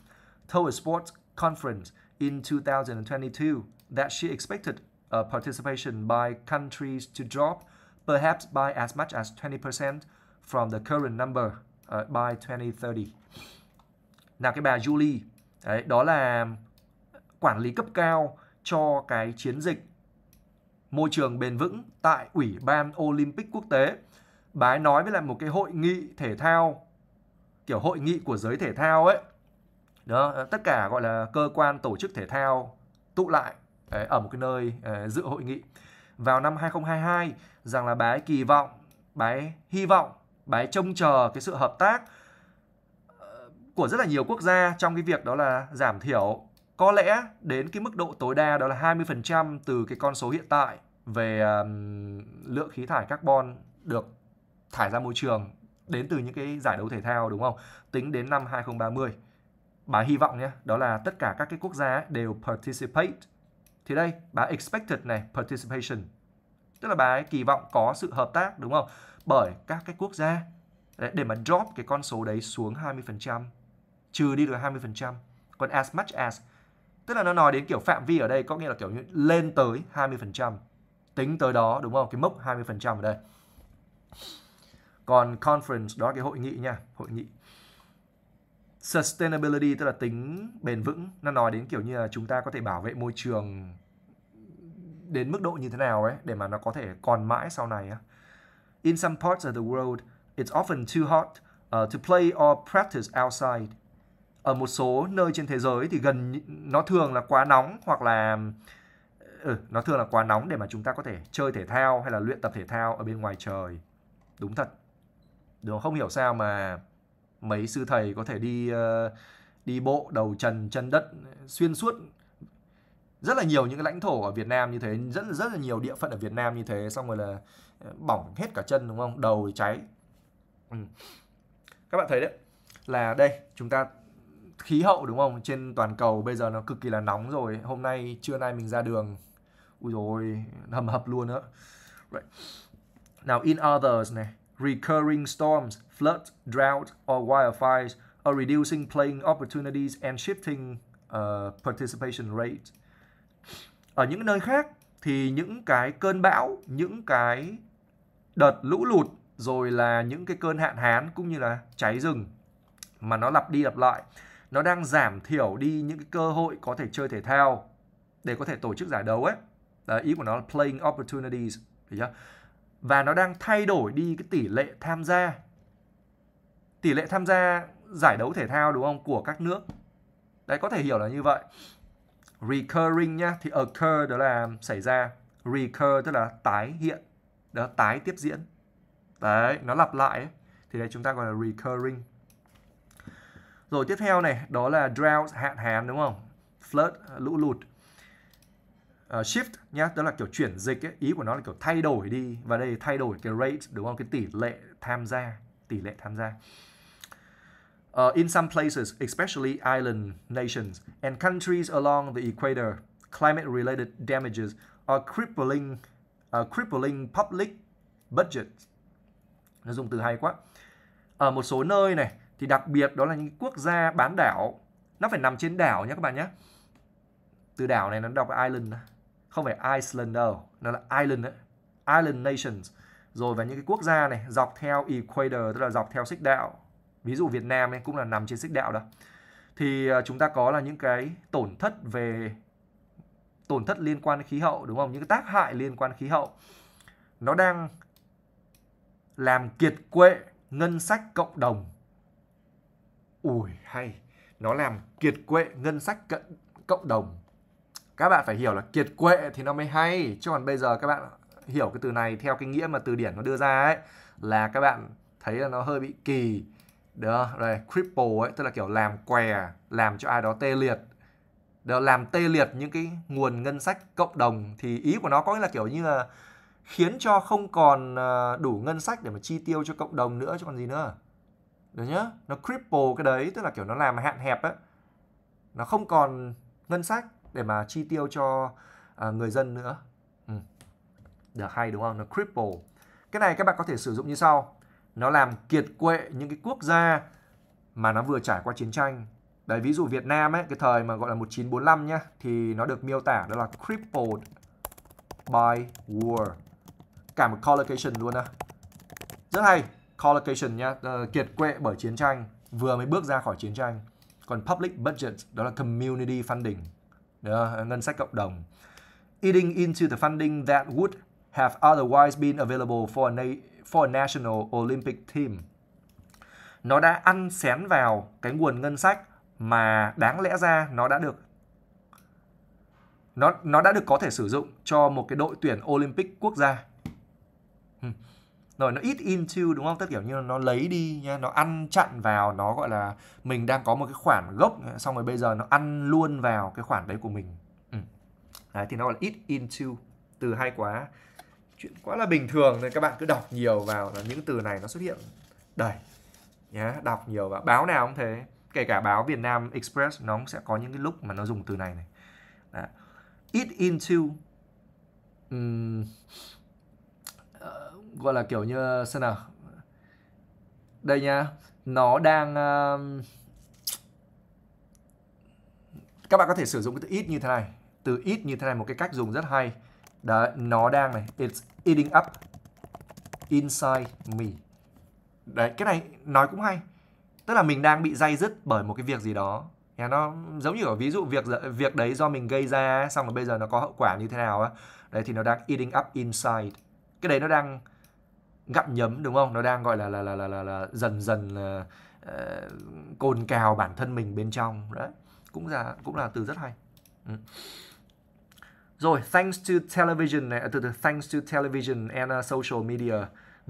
told a sports conference in 2022 that she expected uh, participation by countries to drop perhaps by as much as 20% from the current number uh, by 2030. Là cái bà Julie, đấy, đó là quản lý cấp cao cho cái chiến dịch môi trường bền vững tại Ủy ban Olympic Quốc tế bà ấy nói với lại một cái hội nghị thể thao kiểu hội nghị của giới thể thao ấy đó tất cả gọi là cơ quan tổ chức thể thao tụ lại ấy, ở một cái nơi ấy, ờ, dự hội nghị vào năm 2022 rằng là bà ấy kỳ vọng bà ấy hy vọng bà ấy trông chờ cái sự hợp tác ờ, của rất là nhiều quốc gia trong cái việc đó là giảm thiểu có lẽ đến cái mức độ tối đa đó là 20% từ cái con số hiện tại về um, lượng khí thải carbon được thải ra môi trường đến từ những cái giải đấu thể thao đúng không? Tính đến năm 2030. Bà hy vọng nhé, đó là tất cả các cái quốc gia đều participate. Thì đây, bà expected này, participation. Tức là bà ấy kỳ vọng có sự hợp tác đúng không? Bởi các cái quốc gia đấy, để mà drop cái con số đấy xuống 20%, trừ đi được 20%. Còn as much as tức là nó nói đến kiểu phạm vi ở đây có nghĩa là kiểu như lên tới 20%. Tính tới đó đúng không? Cái mốc 20% ở đây còn conference đó là cái hội nghị nha hội nghị sustainability tức là tính bền vững nó nói đến kiểu như là chúng ta có thể bảo vệ môi trường đến mức độ như thế nào ấy để mà nó có thể còn mãi sau này á in some parts of the world it's often too hot uh, to play or practice outside ở một số nơi trên thế giới thì gần nó thường là quá nóng hoặc là ừ, nó thường là quá nóng để mà chúng ta có thể chơi thể thao hay là luyện tập thể thao ở bên ngoài trời đúng thật Đường không hiểu sao mà mấy sư thầy có thể đi ờ, đi bộ đầu trần chân đất xuyên suốt rất là nhiều những cái lãnh thổ ở Việt Nam như thế rất rất là nhiều địa phận ở Việt Nam như thế xong rồi là ờ, bỏng hết cả chân đúng không đầu cháy ừ. các bạn thấy đấy là đây chúng ta khí hậu đúng không trên toàn cầu bây giờ nó cực kỳ là nóng rồi hôm nay trưa nay mình ra đường ui rồi hầm hập luôn nữa right. nào in others này recurring storms, floods, drought, or wildfires, are reducing playing opportunities and shifting uh, participation rate. Ở những nơi khác thì những cái cơn bão, những cái đợt lũ lụt rồi là những cái cơn hạn hán cũng như là cháy rừng mà nó lặp đi lặp lại nó đang giảm thiểu đi những cái cơ hội có thể chơi thể thao để có thể tổ chức giải đấu ấy. Đấy, ý của nó là playing opportunities. Thấy chưa? và nó đang thay đổi đi cái tỷ lệ tham gia tỷ lệ tham gia giải đấu thể thao đúng không của các nước đấy có thể hiểu là như vậy recurring nhá thì occur đó là xảy ra recur tức là tái hiện đó tái tiếp diễn đấy nó lặp lại thì đây chúng ta gọi là recurring rồi tiếp theo này đó là drought hạn hán đúng không flood lũ lụt uh, shift nhá đó là kiểu chuyển dịch ấy. ý của nó là kiểu thay đổi đi và đây thay đổi cái rate đúng không cái tỷ lệ tham gia tỷ lệ tham gia uh, in some places especially island nations and countries along the equator climate related damages are crippling uh, crippling public budget nó dùng từ hay quá ở ờ, một số nơi này thì đặc biệt đó là những quốc gia bán đảo nó phải nằm trên đảo nhé các bạn nhé từ đảo này nó đọc island không phải Iceland đâu nó là Island, đấy Island Nations rồi và những cái quốc gia này dọc theo equator tức là dọc theo xích đạo ví dụ Việt Nam ấy, cũng là nằm trên xích đạo đó thì à, chúng ta có là những cái tổn thất về tổn thất liên quan đến khí hậu đúng không những cái tác hại liên quan khí hậu nó đang làm kiệt quệ ngân sách cộng đồng ủi hay nó làm kiệt quệ ngân sách cộng đồng các bạn phải hiểu là kiệt quệ thì nó mới hay chứ còn bây giờ các bạn hiểu cái từ này theo cái nghĩa mà từ điển nó đưa ra ấy là các bạn thấy là nó hơi bị kỳ đó rồi cripple ấy tức là kiểu làm què làm cho ai đó tê liệt đó, làm tê liệt những cái nguồn ngân sách cộng đồng thì ý của nó có nghĩa là kiểu như là khiến cho không còn ờ, đủ ngân sách để mà chi tiêu cho cộng đồng nữa chứ còn gì nữa được nhá nó cripple cái đấy tức là kiểu nó làm hạn hẹp ấy nó không còn ngân sách để mà chi tiêu cho à, người dân nữa ừ. được hay đúng không nó cripple cái này các bạn có thể sử dụng như sau nó làm kiệt quệ những cái quốc gia mà nó vừa trải qua chiến tranh đấy ví dụ Việt Nam ấy cái thời mà gọi là 1945 nhá thì nó được miêu tả đó là crippled by war cả một collocation luôn á rất hay collocation nhá ờ, kiệt quệ bởi chiến tranh vừa mới bước ra khỏi chiến tranh còn public budget đó là community funding ngân sách cộng đồng. Eating into the funding that would have otherwise been available for a, na- for a national Olympic team. Nó đã ăn xén vào cái nguồn ngân sách mà đáng lẽ ra nó đã được nó nó đã được có thể sử dụng cho một cái đội tuyển Olympic quốc gia rồi nó eat into đúng không tất kiểu như là nó lấy đi nha nó ăn chặn vào nó gọi là mình đang có một cái khoản gốc xong rồi bây giờ nó ăn luôn vào cái khoản đấy của mình ừ. đấy, thì nó gọi là eat into từ hay quá chuyện quá là bình thường nên các bạn cứ đọc nhiều vào là những từ này nó xuất hiện đầy nhá đọc nhiều vào báo nào cũng thế kể cả báo Việt Nam Express nó cũng sẽ có những cái lúc mà nó dùng từ này này Đó. eat into um, gọi là kiểu như xem nào đây nha nó đang uh, các bạn có thể sử dụng cái từ ít như thế này từ ít như thế này một cái cách dùng rất hay Đó, nó đang này it's eating up inside me đấy cái này nói cũng hay tức là mình đang bị dây dứt bởi một cái việc gì đó Nha, nó giống như ở ví dụ việc việc đấy do mình gây ra xong rồi bây giờ nó có hậu quả như thế nào á đấy thì nó đang eating up inside cái đấy nó đang gặm nhấm đúng không nó đang gọi là là là là, là, là dần dần là, uh, cồn cào bản thân mình bên trong đấy cũng là cũng là từ rất hay ừ. rồi thanks to television này ờ, từ từ thanks to television and uh, social media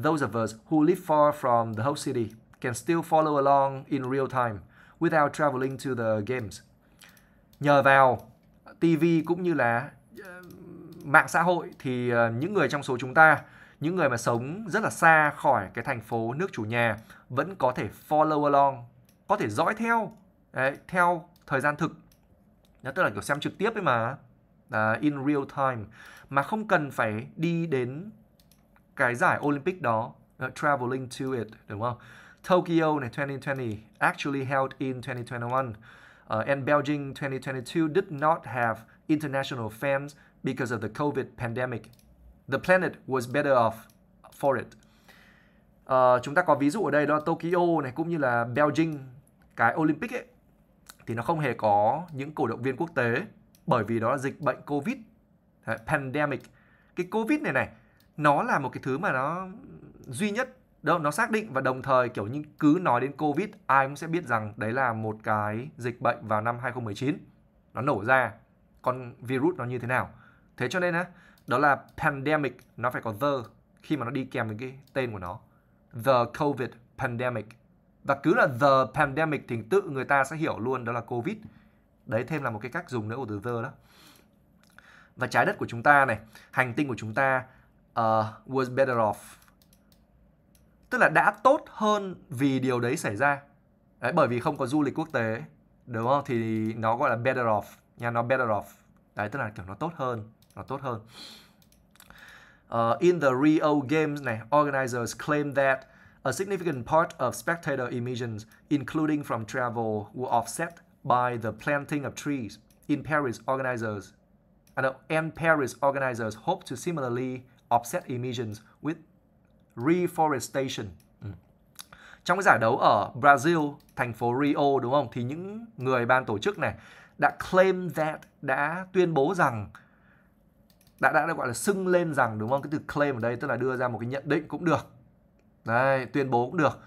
those of us who live far from the host city can still follow along in real time without traveling to the games nhờ vào TV cũng như là ờ, mạng xã hội thì những người trong số chúng ta những người mà sống rất là xa khỏi cái thành phố nước chủ nhà vẫn có thể follow along có thể dõi theo đấy, theo thời gian thực đó tức là kiểu xem trực tiếp ấy mà uh, in real time mà không cần phải đi đến cái giải Olympic đó uh, traveling to it đúng không Tokyo này 2020 actually held in 2021 uh, ờ, and Beijing 2022 did not have international fans because of the COVID pandemic The planet was better off for it. Uh, chúng ta có ví dụ ở đây đó Tokyo này cũng như là Beijing cái Olympic ấy thì nó không hề có những cổ động viên quốc tế bởi vì đó là dịch bệnh Covid pandemic cái Covid này này nó là một cái thứ mà nó duy nhất đâu nó xác định và đồng thời kiểu như cứ nói đến Covid ai cũng sẽ biết rằng đấy là một cái dịch bệnh vào năm 2019 nó nổ ra con virus nó như thế nào thế cho nên á đó là pandemic nó phải có the khi mà nó đi kèm với cái tên của nó the covid pandemic và cứ là the pandemic thì tự người ta sẽ hiểu luôn đó là covid đấy thêm là một cái cách dùng nữa của từ the đó và trái đất của chúng ta này hành tinh của chúng ta uh, was better off tức là đã tốt hơn vì điều đấy xảy ra đấy, bởi vì không có du lịch quốc tế đúng không thì nó gọi là better off nha nó better off đấy tức là kiểu nó tốt hơn nó tốt hơn. Uh, in the Rio Games này, organizers claim that a significant part of spectator emissions, including from travel, were offset by the planting of trees. In Paris, organizers uh, and Paris organizers hope to similarly offset emissions with reforestation. Ừ. Trong cái giải đấu ở Brazil, thành phố Rio đúng không? Thì những người ban tổ chức này đã claim that đã tuyên bố rằng đã đã gọi là sưng lên rằng đúng không cái từ claim ở đây tức là đưa ra một cái nhận định cũng được Đấy, tuyên bố cũng được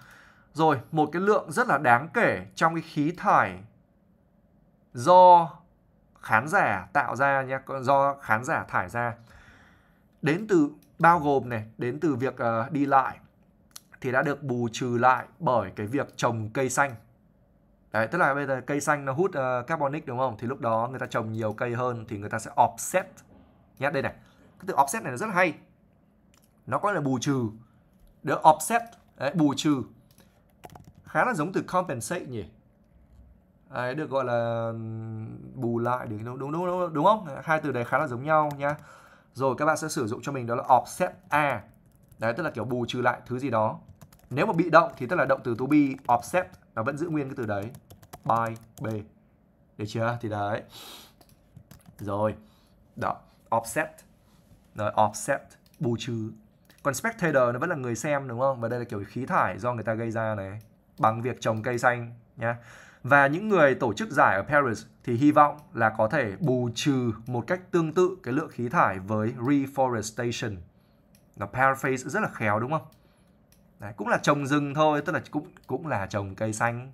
rồi một cái lượng rất là đáng kể trong cái khí thải do khán giả tạo ra nhé do khán giả thải ra đến từ bao gồm này đến từ việc uh, đi lại thì đã được bù trừ lại bởi cái việc trồng cây xanh Đấy, tức là bây giờ cây xanh nó hút uh, carbonic đúng không? Thì lúc đó người ta trồng nhiều cây hơn thì người ta sẽ offset nhé đây này cái từ offset này nó rất hay nó có là bù trừ đỡ offset đấy, bù trừ khá là giống từ compensate nhỉ đấy, được gọi là bù lại đúng đúng đúng đúng, đúng không hai từ đấy khá là giống nhau nhá rồi các bạn sẽ sử dụng cho mình đó là offset a đấy tức là kiểu bù trừ lại thứ gì đó nếu mà bị động thì tức là động từ to be offset nó vẫn giữ nguyên cái từ đấy by b được chưa thì đấy rồi đó offset rồi offset bù trừ còn spectator nó vẫn là người xem đúng không và đây là kiểu khí thải do người ta gây ra này bằng việc trồng cây xanh nhé và những người tổ chức giải ở Paris thì hy vọng là có thể bù trừ một cách tương tự cái lượng khí thải với reforestation là paraphrase rất là khéo đúng không Đấy, cũng là trồng rừng thôi tức là cũng cũng là trồng cây xanh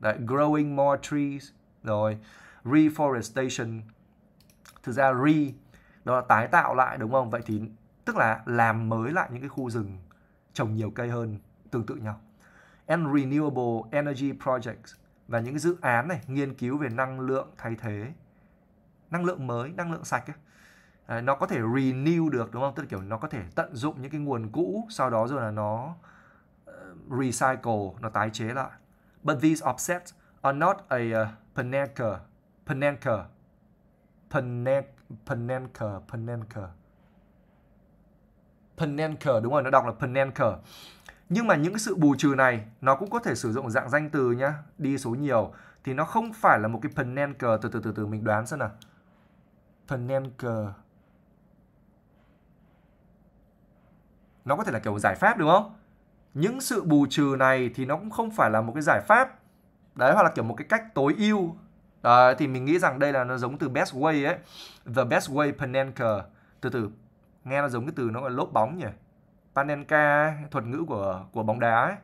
Đấy, growing more trees rồi reforestation thực ra re đó là tái tạo lại đúng không vậy thì tức là làm mới lại những cái khu rừng trồng nhiều cây hơn tương tự nhau and renewable energy projects và những cái dự án này nghiên cứu về năng lượng thay thế năng lượng mới năng lượng sạch ấy. À, nó có thể renew được đúng không tức là kiểu nó có thể tận dụng những cái nguồn cũ sau đó rồi là nó uh, recycle nó tái chế lại but these offsets are not a uh, panacea, panacea. panenka Penenker, Penenker. Penenker, đúng rồi, nó đọc là Penenker. Nhưng mà những cái sự bù trừ này nó cũng có thể sử dụng dạng danh từ nhá, đi số nhiều thì nó không phải là một cái Penenker từ từ từ từ mình đoán xem nào. Penenker. Nó có thể là kiểu giải pháp đúng không? Những sự bù trừ này thì nó cũng không phải là một cái giải pháp. Đấy hoặc là kiểu một cái cách tối ưu Đấy, ờ, thì mình nghĩ rằng đây là nó giống từ best way ấy. The best way Panenka. Từ từ. Nghe nó giống cái từ nó gọi lốp bóng nhỉ. Panenka thuật ngữ của của bóng đá ấy.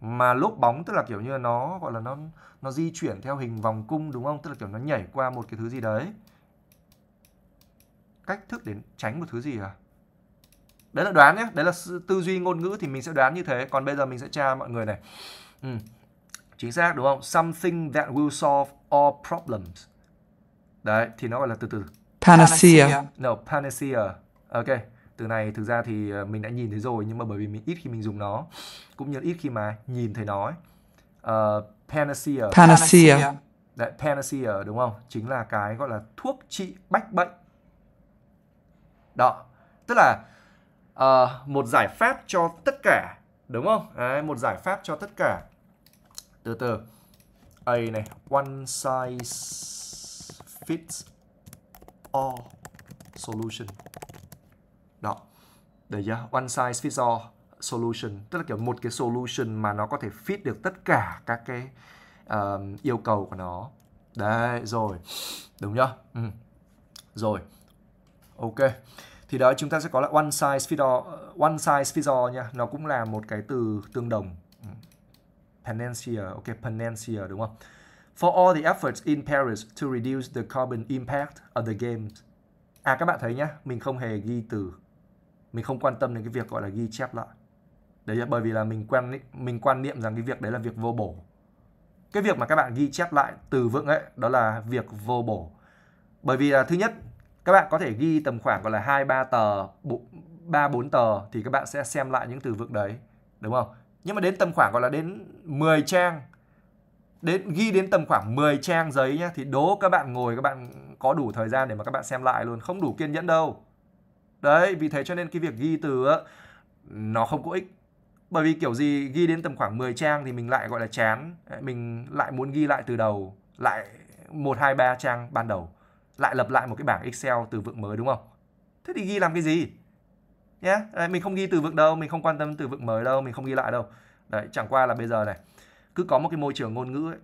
Mà lốp bóng tức là kiểu như nó gọi là nó nó di chuyển theo hình vòng cung đúng không? Tức là kiểu nó nhảy qua một cái thứ gì đấy. Cách thức để tránh một thứ gì à? Đấy là đoán nhé, đấy là tư duy ngôn ngữ thì mình sẽ đoán như thế. Còn bây giờ mình sẽ tra mọi người này. Ừ. Chính xác đúng không? Something that will solve all problems. Đấy, thì nó gọi là từ từ. Panacea. No, panacea. Ok, từ này thực ra thì ờ, mình đã nhìn thấy rồi nhưng mà bởi vì mình ít khi mình dùng nó cũng như ít khi mà nhìn thấy nó ấy. Uh, panacea. Panacea. Đấy, panacea đúng không? Chính là cái gọi là thuốc trị bách bệnh. Đó, tức là uh, một giải pháp cho tất cả đúng không? Đấy, một giải pháp cho tất cả từ từ a này one size fits all solution đó để chưa one size fits all solution tức là kiểu một cái solution mà nó có thể fit được tất cả các cái uh, yêu cầu của nó đấy rồi đúng nhá ừ. rồi ok thì đó chúng ta sẽ có lại one size fits all ờ, one size fits all nha nó cũng là một cái từ tương đồng Peninsula, ok, Peninsula đúng không? For all the efforts in Paris to reduce the carbon impact of the games. À các bạn thấy nhá, mình không hề ghi từ. Mình không quan tâm đến cái việc gọi là ghi chép lại. Đấy là bởi vì là mình quan mình quan niệm rằng cái việc đấy là việc vô bổ. Cái việc mà các bạn ghi chép lại từ vựng ấy, đó là việc vô bổ. Bởi vì là thứ nhất, các bạn có thể ghi tầm khoảng gọi là 2 3 tờ, 3 4 tờ thì các bạn sẽ xem lại những từ vựng đấy, đúng không? nhưng mà đến tầm khoảng gọi là đến 10 trang đến ghi đến tầm khoảng 10 trang giấy nhá thì đố các bạn ngồi các bạn có đủ thời gian để mà các bạn xem lại luôn không đủ kiên nhẫn đâu đấy vì thế cho nên cái việc ghi từ nó không có ích bởi vì kiểu gì ghi đến tầm khoảng 10 trang thì mình lại gọi là chán mình lại muốn ghi lại từ đầu lại một hai ba trang ban đầu lại lập lại một cái bảng excel từ vựng mới đúng không thế thì ghi làm cái gì nhé đấy, mình không ghi từ vựng đâu mình không quan tâm từ vựng mới đâu mình không ghi lại đâu đấy chẳng qua là bây giờ này cứ có một cái môi trường ngôn ngữ ấy,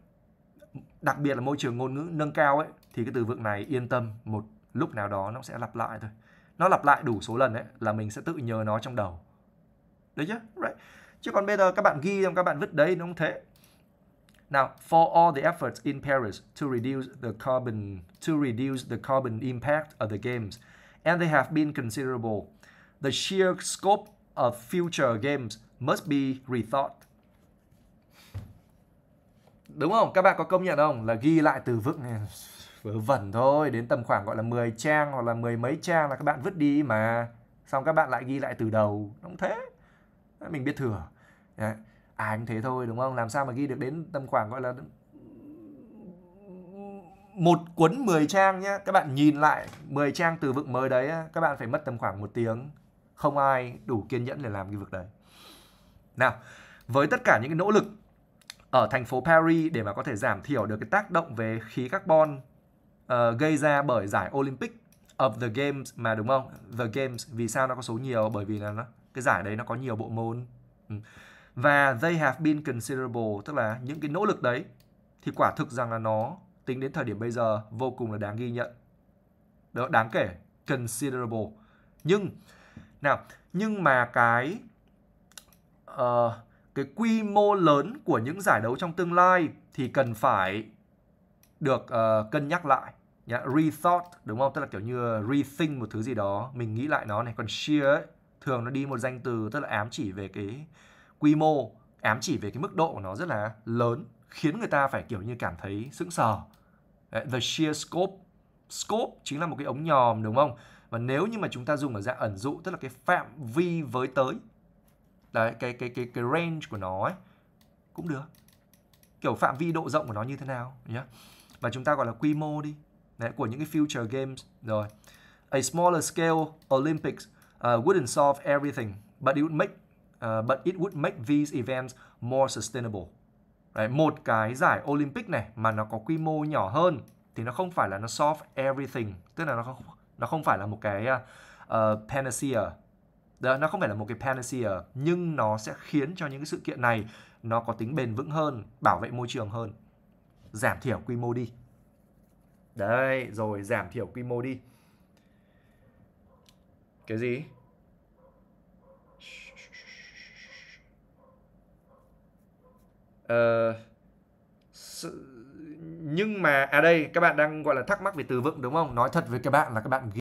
đặc biệt là môi trường ngôn ngữ nâng cao ấy thì cái từ vựng này yên tâm một lúc nào đó nó sẽ lặp lại thôi nó lặp lại đủ số lần ấy là mình sẽ tự nhớ nó trong đầu đấy chứ right. chứ còn bây giờ các bạn ghi xong các bạn vứt đấy nó không thế Now, for all the efforts in Paris to reduce the carbon to reduce the carbon impact of the games, and they have been considerable, the sheer scope of future games must be rethought. Đúng không? Các bạn có công nhận không? Là ghi lại từ vựng này vớ vẩn thôi, đến tầm khoảng gọi là 10 trang hoặc là mười mấy trang là các bạn vứt đi mà. Xong các bạn lại ghi lại từ đầu, nó thế. Mình biết thừa. Đấy. À cũng thế thôi đúng không? Làm sao mà ghi được đến tầm khoảng gọi là một cuốn 10 trang nhá, các bạn nhìn lại 10 trang từ vựng mới đấy các bạn phải mất tầm khoảng một tiếng không ai đủ kiên nhẫn để làm cái việc đấy nào với tất cả những cái nỗ lực ở thành phố Paris để mà có thể giảm thiểu được cái tác động về khí carbon uh, gây ra bởi giải Olympic of the Games mà đúng không? The Games vì sao nó có số nhiều bởi vì là nó cái giải đấy nó có nhiều bộ môn. Ừ. Và they have been considerable tức là những cái nỗ lực đấy thì quả thực rằng là nó tính đến thời điểm bây giờ vô cùng là đáng ghi nhận. Đó đáng kể considerable. Nhưng nào nhưng mà cái uh, cái quy mô lớn của những giải đấu trong tương lai thì cần phải được uh, cân nhắc lại nhá yeah, rethought đúng không tức là kiểu như rethink một thứ gì đó mình nghĩ lại nó này còn share ấy, thường nó đi một danh từ tức là ám chỉ về cái quy mô ám chỉ về cái mức độ của nó rất là lớn khiến người ta phải kiểu như cảm thấy sững sờ the sheer scope scope chính là một cái ống nhòm đúng không và nếu như mà chúng ta dùng ở dạng ẩn dụ tức là cái phạm vi với tới đấy cái cái cái cái range của nó ấy cũng được kiểu phạm vi độ rộng của nó như thế nào nhé mà chúng ta gọi là quy mô đi đấy, của những cái future games rồi a smaller scale Olympics uh, wouldn't solve everything but it would make uh, but it would make these events more sustainable Đấy, một cái giải Olympic này mà nó có quy mô nhỏ hơn thì nó không phải là nó solve everything tức là nó không nó không phải là một cái uh, panacea Đó, nó không phải là một cái panacea nhưng nó sẽ khiến cho những cái sự kiện này nó có tính bền vững hơn bảo vệ môi trường hơn giảm thiểu quy mô đi đấy rồi giảm thiểu quy mô đi cái gì uh, nhưng mà à đây các bạn đang gọi là thắc mắc về từ vựng đúng không nói thật với các bạn là các bạn